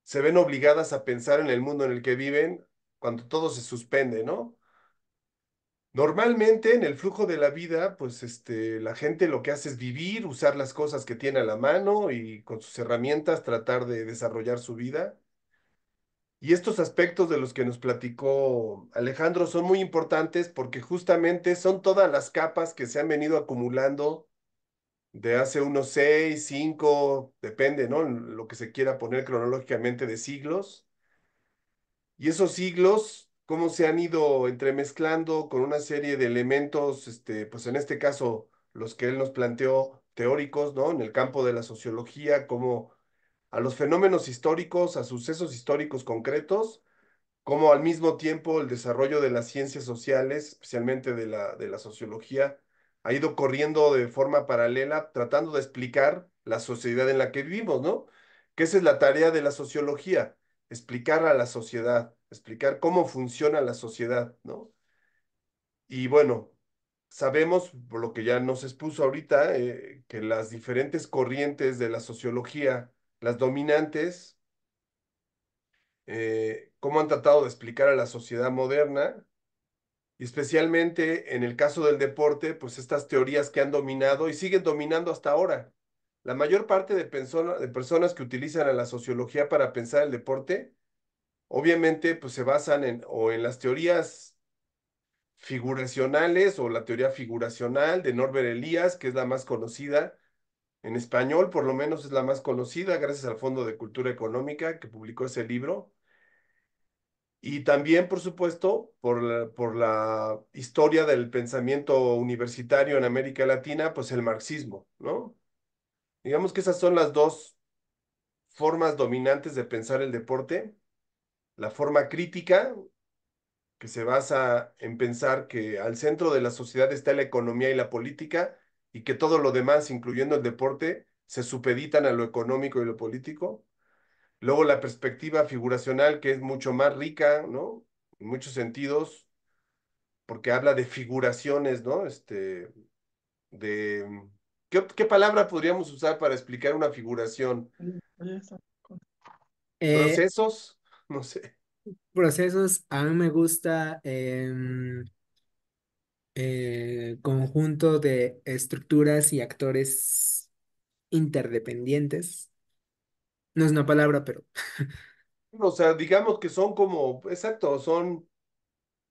se ven obligadas a pensar en el mundo en el que viven cuando todo se suspende, ¿no? Normalmente en el flujo de la vida, pues este, la gente lo que hace es vivir, usar las cosas que tiene a la mano y con sus herramientas tratar de desarrollar su vida. Y estos aspectos de los que nos platicó Alejandro son muy importantes porque justamente son todas las capas que se han venido acumulando de hace unos seis, cinco, depende, ¿no? Lo que se quiera poner cronológicamente de siglos. Y esos siglos, cómo se han ido entremezclando con una serie de elementos, este, pues en este caso, los que él nos planteó teóricos, ¿no? En el campo de la sociología, cómo a los fenómenos históricos, a sucesos históricos concretos, como al mismo tiempo el desarrollo de las ciencias sociales, especialmente de la, de la sociología, ha ido corriendo de forma paralela, tratando de explicar la sociedad en la que vivimos, ¿no? Que esa es la tarea de la sociología, explicar a la sociedad, explicar cómo funciona la sociedad, ¿no? Y bueno, sabemos, por lo que ya nos expuso ahorita, eh, que las diferentes corrientes de la sociología las dominantes, eh, cómo han tratado de explicar a la sociedad moderna, y especialmente en el caso del deporte, pues estas teorías que han dominado y siguen dominando hasta ahora. La mayor parte de, personas que utilizan a la sociología para pensar el deporte, obviamente pues se basan en, o en las teorías figuracionales o la teoría figuracional de Norbert Elias, que es la más conocida, en español, por lo menos es la más conocida gracias al Fondo de Cultura Económica que publicó ese libro. Y también, por supuesto, por la, por la historia del pensamiento universitario en América Latina, pues el marxismo, ¿no? Digamos que esas son las dos formas dominantes de pensar el deporte. La forma crítica, que se basa en pensar que al centro de la sociedad está la economía y la política, y que todo lo demás, incluyendo el deporte, se supeditan a lo económico y lo político. Luego la perspectiva figuracional, que es mucho más rica, ¿no? En muchos sentidos, porque habla de figuraciones, ¿no? Este, de... Mm, ¿Qué, palabra podríamos usar para explicar una figuración? Mm, eh, ¿Procesos? No sé. Procesos, a mí me gusta... Em, eh, conjunto de estructuras y actores interdependientes. No es una palabra, pero... o sea, digamos que son como, exacto, son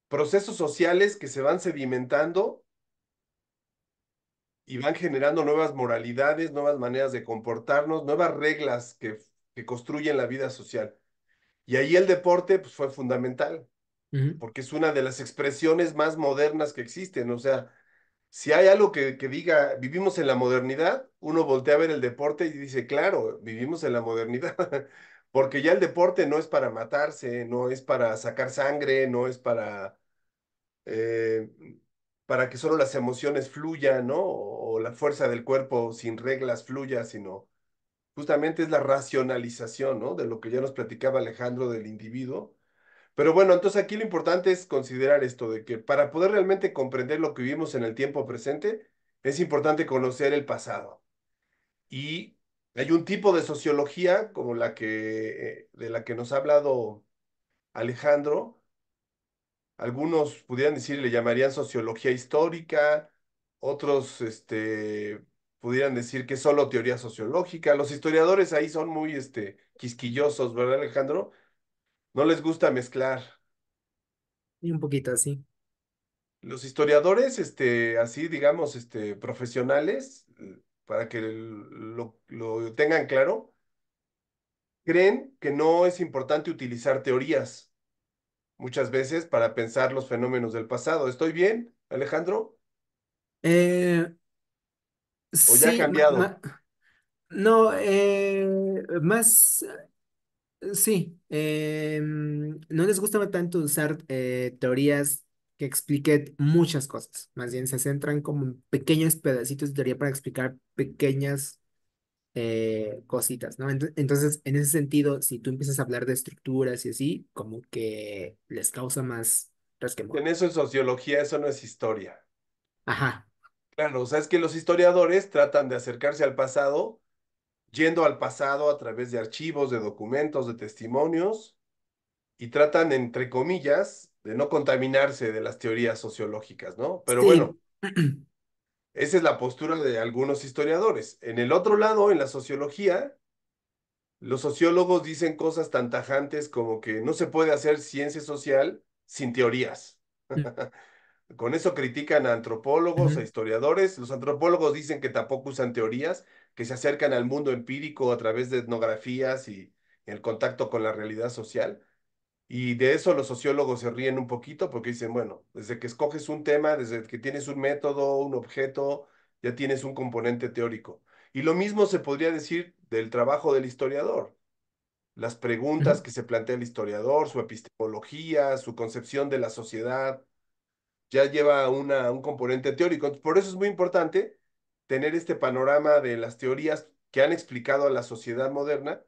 procesos sociales que se van sedimentando y van generando nuevas moralidades, nuevas maneras de comportarnos, nuevas reglas que, que construyen la vida social. Y ahí el deporte pues, fue fundamental porque es una de las expresiones más modernas que existen. O sea, si hay algo que, diga, vivimos en la modernidad, uno voltea a ver el deporte y dice, claro, vivimos en la modernidad, porque ya el deporte no es para matarse, no es para sacar sangre, no es para... Eh, para que solo las emociones fluyan, ¿no? O, o, la fuerza del cuerpo sin reglas fluya, sino justamente es la racionalización, ¿no? De lo que ya nos platicaba Alejandro del individuo pero bueno, entonces aquí lo importante es considerar esto, de que para poder realmente comprender lo que vivimos en el tiempo presente, es importante conocer el pasado. Y hay un tipo de sociología como la que, eh, de la que nos ha hablado Alejandro. Algunos pudieran decir, le llamarían sociología histórica, otros este, pudieran decir que solo teoría sociológica. Los historiadores ahí son muy este, quisquillosos, ¿verdad, Alejandro? No les gusta mezclar. Y un poquito así. Los historiadores, este, así digamos, este, profesionales, para que lo, tengan claro, creen que no es importante utilizar teorías muchas veces para pensar los fenómenos del pasado. ¿Estoy bien, Alejandro? Eh, ¿O ya ha cambiado? No, eh, más Sí, eh, mm, no les gusta tanto usar eh, teorías que expliquen muchas cosas, más bien se centran como pequeños pedacitos de teoría para explicar pequeñas eh, cositas, ¿no? Entonces, en ese sentido, si tú empiezas a hablar de estructuras y así, como que les causa más En eso en sociología, eso no es historia. Ajá. Claro, o sea, es que los historiadores tratan de acercarse al pasado yendo al pasado a través de archivos, de documentos, de testimonios, y tratan, entre comillas, de no contaminarse de las teorías sociológicas, ¿no? Pero bueno, esa es la postura de algunos historiadores. En el otro lado, en la sociología, los sociólogos dicen cosas tan tajantes como que no se puede hacer ciencia social sin teorías. Mm. Con eso critican a antropólogos, a historiadores. Los antropólogos dicen que tampoco usan teorías, que se acercan al mundo empírico a través de etnografías y el contacto con la realidad social. Y de eso los sociólogos se ríen un poquito porque dicen, bueno, desde que escoges un tema, desde que tienes un método, un objeto, ya tienes un componente teórico. Y lo mismo se podría decir del trabajo del historiador. Las preguntas que se plantea el historiador, su epistemología, su concepción de la sociedad, ya lleva un componente teórico. Por eso es muy importante tener este panorama de las teorías que han explicado a la sociedad moderna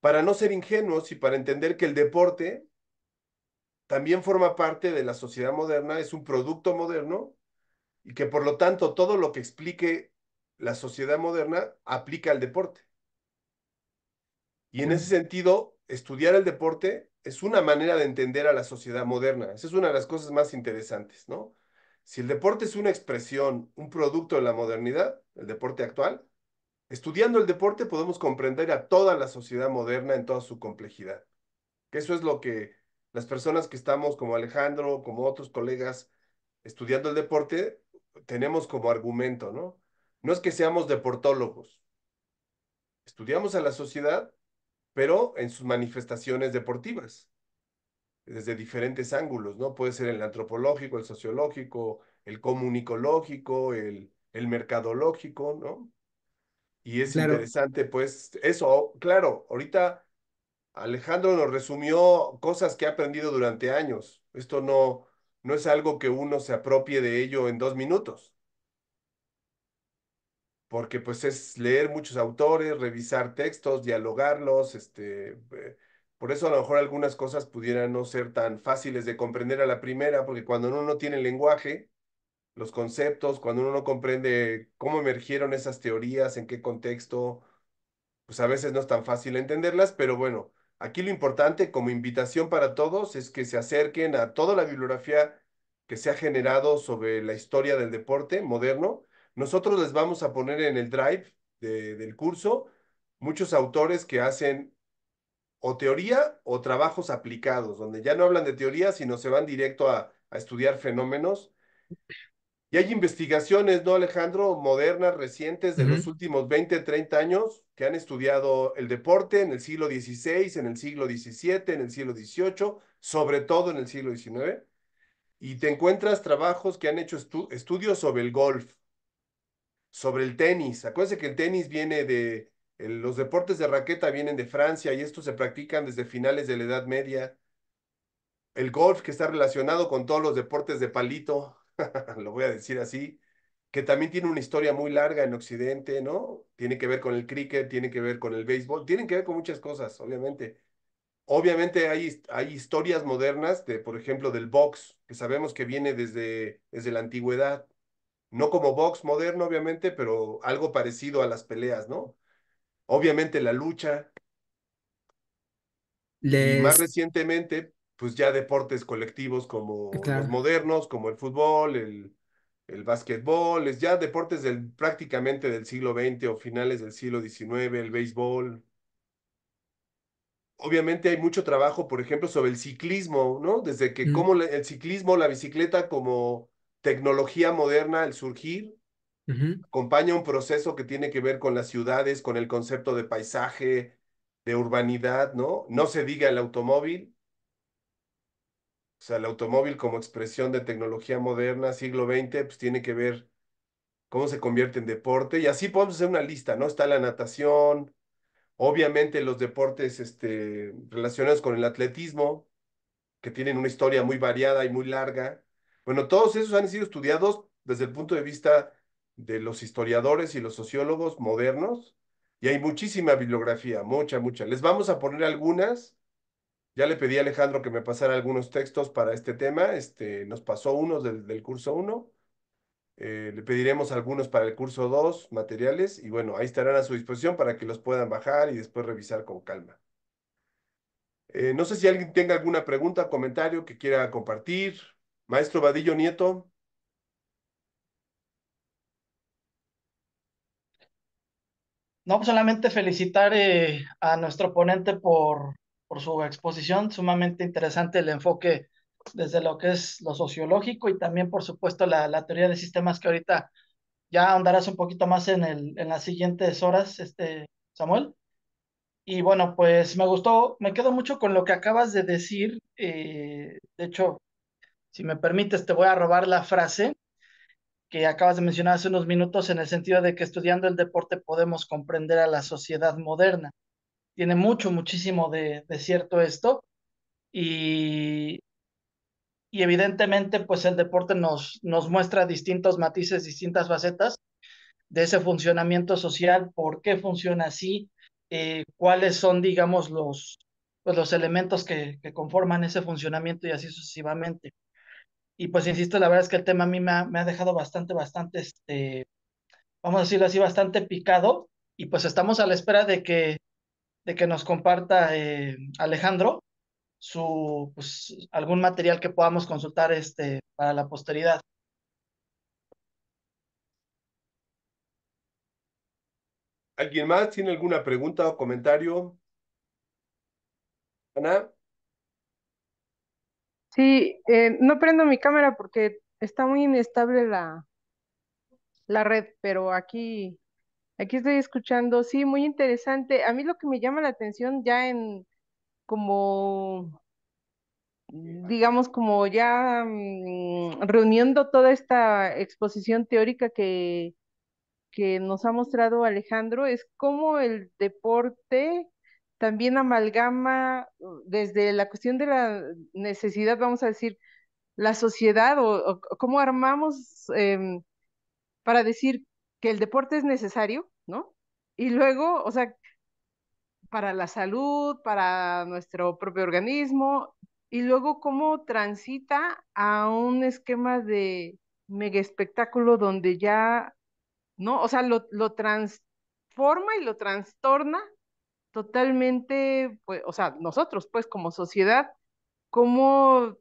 para no ser ingenuos y para entender que el deporte también forma parte de la sociedad moderna, es un producto moderno y que por lo tanto todo lo que explique la sociedad moderna aplica al deporte. Y en ese sentido, estudiar el deporte es una manera de entender a la sociedad moderna. Esa es una de las cosas más interesantes, ¿no? Si el deporte es una expresión, un producto de la modernidad, el deporte actual, estudiando el deporte podemos comprender a toda la sociedad moderna en toda su complejidad. eso es lo que las personas que estamos como Alejandro, como otros colegas estudiando el deporte, tenemos como argumento, ¿no? No es que seamos deportólogos. Estudiamos a la sociedad pero en sus manifestaciones deportivas, desde diferentes ángulos, ¿no? Puede ser el antropológico, el sociológico, el comunicológico, el, mercadológico, ¿no? Y es interesante, pues, eso, claro, ahorita Alejandro nos resumió cosas que ha aprendido durante años. Esto no, no es algo que uno se apropie de ello en dos minutos porque pues es leer muchos autores, revisar textos, dialogarlos, este, eh, por eso a lo mejor algunas cosas pudieran no ser tan fáciles de comprender a la primera, porque cuando uno no tiene lenguaje, los conceptos, cuando uno no comprende cómo emergieron esas teorías, en qué contexto, pues a veces no es tan fácil entenderlas, pero bueno, aquí lo importante como invitación para todos es que se acerquen a toda la bibliografía que se ha generado sobre la historia del deporte moderno nosotros les vamos a poner en el drive del curso muchos autores que hacen o teoría o trabajos aplicados, donde ya no hablan de teoría, sino se van directo a, estudiar fenómenos. Y hay investigaciones, ¿no, Alejandro? Modernas, recientes, de los últimos 20, 30 años, que han estudiado el deporte en el siglo XVI, en el siglo XVII, en el siglo XVIII, sobre todo en el siglo XIX. Y te encuentras trabajos que han hecho estudios sobre el golf, sobre el tenis. Acuérdense que el tenis viene de, los deportes de raqueta vienen de Francia y estos se practican desde finales de la Edad Media. El golf, que está relacionado con todos los deportes de palito, lo voy a decir así, que también tiene una historia muy larga en Occidente, ¿no? Tiene que ver con el cricket, tiene que ver con el béisbol, tiene que ver con muchas cosas, obviamente. Obviamente hay, hay historias modernas, de, por ejemplo, del box, que sabemos que viene desde, desde la antigüedad no como box moderno, obviamente, pero algo parecido a las peleas, ¿no? Obviamente la lucha. Y más recientemente, pues ya deportes colectivos como los modernos, como el fútbol, el, el básquetbol, ya deportes del, prácticamente del siglo XX o finales del siglo XIX, el béisbol. Obviamente hay mucho trabajo, por ejemplo, sobre el ciclismo, ¿no? Desde que mm. como el ciclismo, la bicicleta como tecnología moderna, al surgir, acompaña un proceso que tiene que ver con las ciudades, con el concepto de paisaje, de urbanidad, ¿no? No se diga el automóvil. O sea, el automóvil como expresión de tecnología moderna, siglo XX, pues tiene que ver cómo se convierte en deporte. Y así podemos hacer una lista, ¿no? Está la natación, obviamente los deportes este, relacionados con el atletismo, que tienen una historia muy variada y muy larga. Bueno, todos esos han sido estudiados desde el punto de vista de los historiadores y los sociólogos modernos, y hay muchísima bibliografía, mucha, mucha. Les vamos a poner algunas. Ya le pedí a Alejandro que me pasara algunos textos para este tema. Este, nos pasó unos del, del curso 1. Eh, le pediremos algunos para el curso 2, materiales, y bueno, ahí estarán a su disposición para que los puedan bajar y después revisar con calma. Eh, no sé si alguien tenga alguna pregunta, comentario que quiera compartir. Maestro Vadillo Nieto. No, pues, solamente felicitar eh, a nuestro ponente por, por su exposición, sumamente interesante el enfoque desde lo que es lo sociológico y también, por supuesto, la, teoría de sistemas que ahorita ya ahondarás un poquito más en, el, en las siguientes horas, este, Samuel. Y bueno, pues me gustó, me quedo mucho con lo que acabas de decir. Eh, de hecho, si me permites, te voy a robar la frase que acabas de mencionar hace unos minutos en el sentido de que estudiando el deporte podemos comprender a la sociedad moderna. Tiene mucho, muchísimo de, cierto esto y, y, evidentemente pues el deporte nos, nos muestra distintos matices, distintas facetas de ese funcionamiento social, por qué funciona así, eh, cuáles son, digamos, los, pues, los elementos que conforman ese funcionamiento y así sucesivamente. Y pues insisto, la verdad es que el tema a mí me ha, dejado bastante, bastante, este, vamos a decirlo así, bastante picado. Y pues estamos a la espera de que, de que nos comparta eh, Alejandro su, pues, algún material que podamos consultar este, para la posteridad. ¿Alguien más tiene alguna pregunta o comentario? Ana. Sí, eh, no prendo mi cámara porque está muy inestable la, la red, pero aquí, aquí estoy escuchando, sí, muy interesante. A mí lo que me llama la atención ya en como, digamos, como ya mm, reuniendo toda esta exposición teórica que, que nos ha mostrado Alejandro, es cómo el deporte también amalgama uh, desde la cuestión de la necesidad, vamos a decir, la sociedad o, cómo armamos em, para decir que el deporte es necesario, ¿no? Y luego, o sea, para la salud, para nuestro propio organismo, y luego cómo transita a un esquema de mega espectáculo donde ya, ¿no? O sea, lo, lo transforma y lo trastorna totalmente, pues, o sea, nosotros pues como sociedad, cómo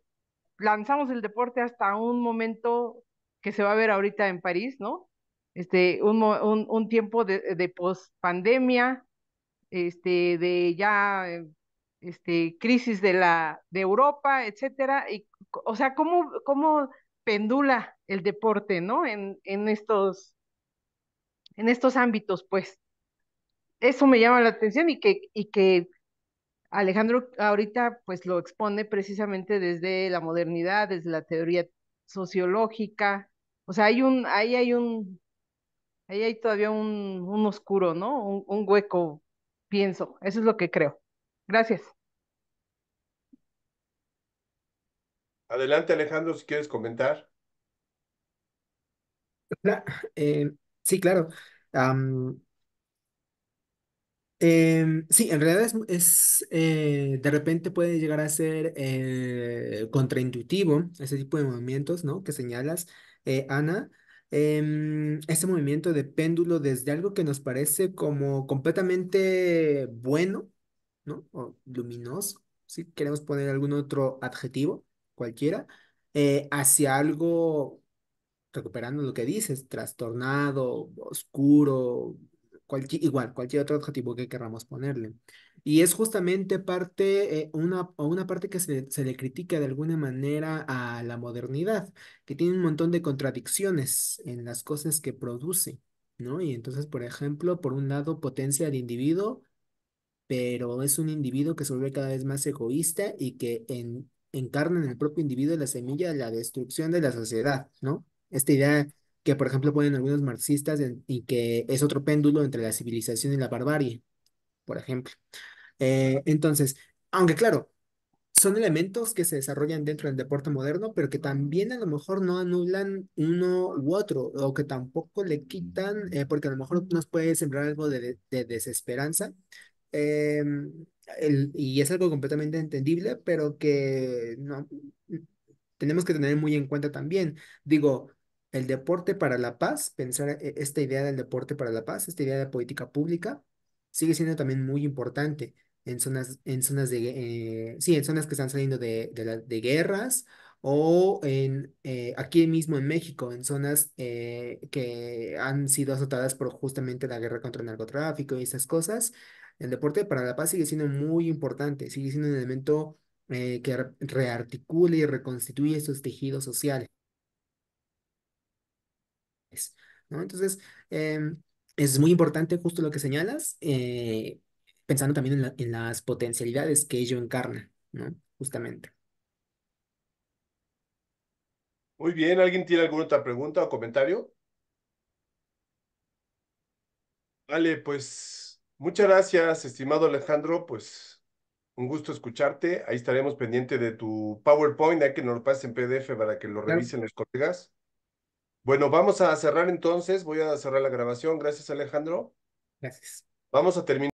lanzamos el deporte hasta un momento que se va a ver ahorita en París, ¿no? Este, un, tiempo de, de post pandemia, este, de ya eh, este, crisis de, la, de Europa, etcétera, y, o sea, cómo, cómo pendula el deporte, ¿no? En, en, estos, en estos ámbitos, pues eso me llama la atención y que, y que Alejandro ahorita pues lo expone precisamente desde la modernidad, desde la teoría sociológica. O sea, hay un, ahí hay un, ahí hay todavía un, un oscuro, ¿no? Un, hueco, pienso. Eso es lo que creo. Gracias. Adelante, Alejandro, si quieres comentar. Eh, sí, claro. Em, sí, en realidad es, eh, de repente puede llegar a ser eh, contraintuitivo ese tipo de movimientos, ¿no? Que señalas, eh, Ana. Em, ese movimiento de péndulo desde algo que nos parece como completamente bueno, ¿no? O luminoso, si queremos poner algún otro adjetivo, cualquiera, hacia algo, recuperando lo que dices, trastornado, oscuro, igual, cualquier otro adjetivo que queramos ponerle. Y es justamente parte, eh, una una, una parte que se, le critica de alguna manera a la modernidad, que tiene un montón de contradicciones en las cosas que produce, ¿no? Y entonces, por ejemplo, por un lado potencia al individuo, pero es un individuo que se vuelve cada vez más egoísta y que encarna en el propio individuo la semilla de la destrucción de la sociedad, ¿no? Esta idea que por ejemplo ponen algunos marxistas y que es otro péndulo entre la civilización y la barbarie, por ejemplo. Eh, entonces, aunque claro, son elementos que se desarrollan dentro del deporte moderno, pero que también a lo mejor no anulan uno u otro, o que tampoco le quitan, eh, porque a lo mejor nos puede sembrar algo de, de desesperanza. Eh, el, y es algo completamente entendible, pero que no, tenemos que tener muy en cuenta también. Digo, el deporte para la paz, pensar eh, esta idea del deporte para la paz, esta idea de política pública, sigue siendo también muy importante en zonas, en zonas de, eh, sí, en zonas que están saliendo de, guerras o en, eh, aquí mismo en México, en zonas que han sido azotadas por justamente la guerra contra el narcotráfico y esas cosas. El deporte para la paz sigue siendo muy importante, sigue siendo un elemento que rearticule y reconstituye esos tejidos sociales. Entonces, em, es muy importante justo lo que señalas, eh, pensando también en, las potencialidades que ello encarna, ¿no? Justamente. Muy bien, ¿alguien tiene alguna otra pregunta o comentario? Vale, pues muchas gracias, estimado Alejandro, pues un gusto escucharte. Ahí estaremos pendiente de tu PowerPoint, hay que nos lo pases en PDF para que lo revisen los colegas. Bueno, vamos a cerrar entonces. Voy a cerrar la grabación. Gracias, Alejandro. Gracias. Vamos a terminar.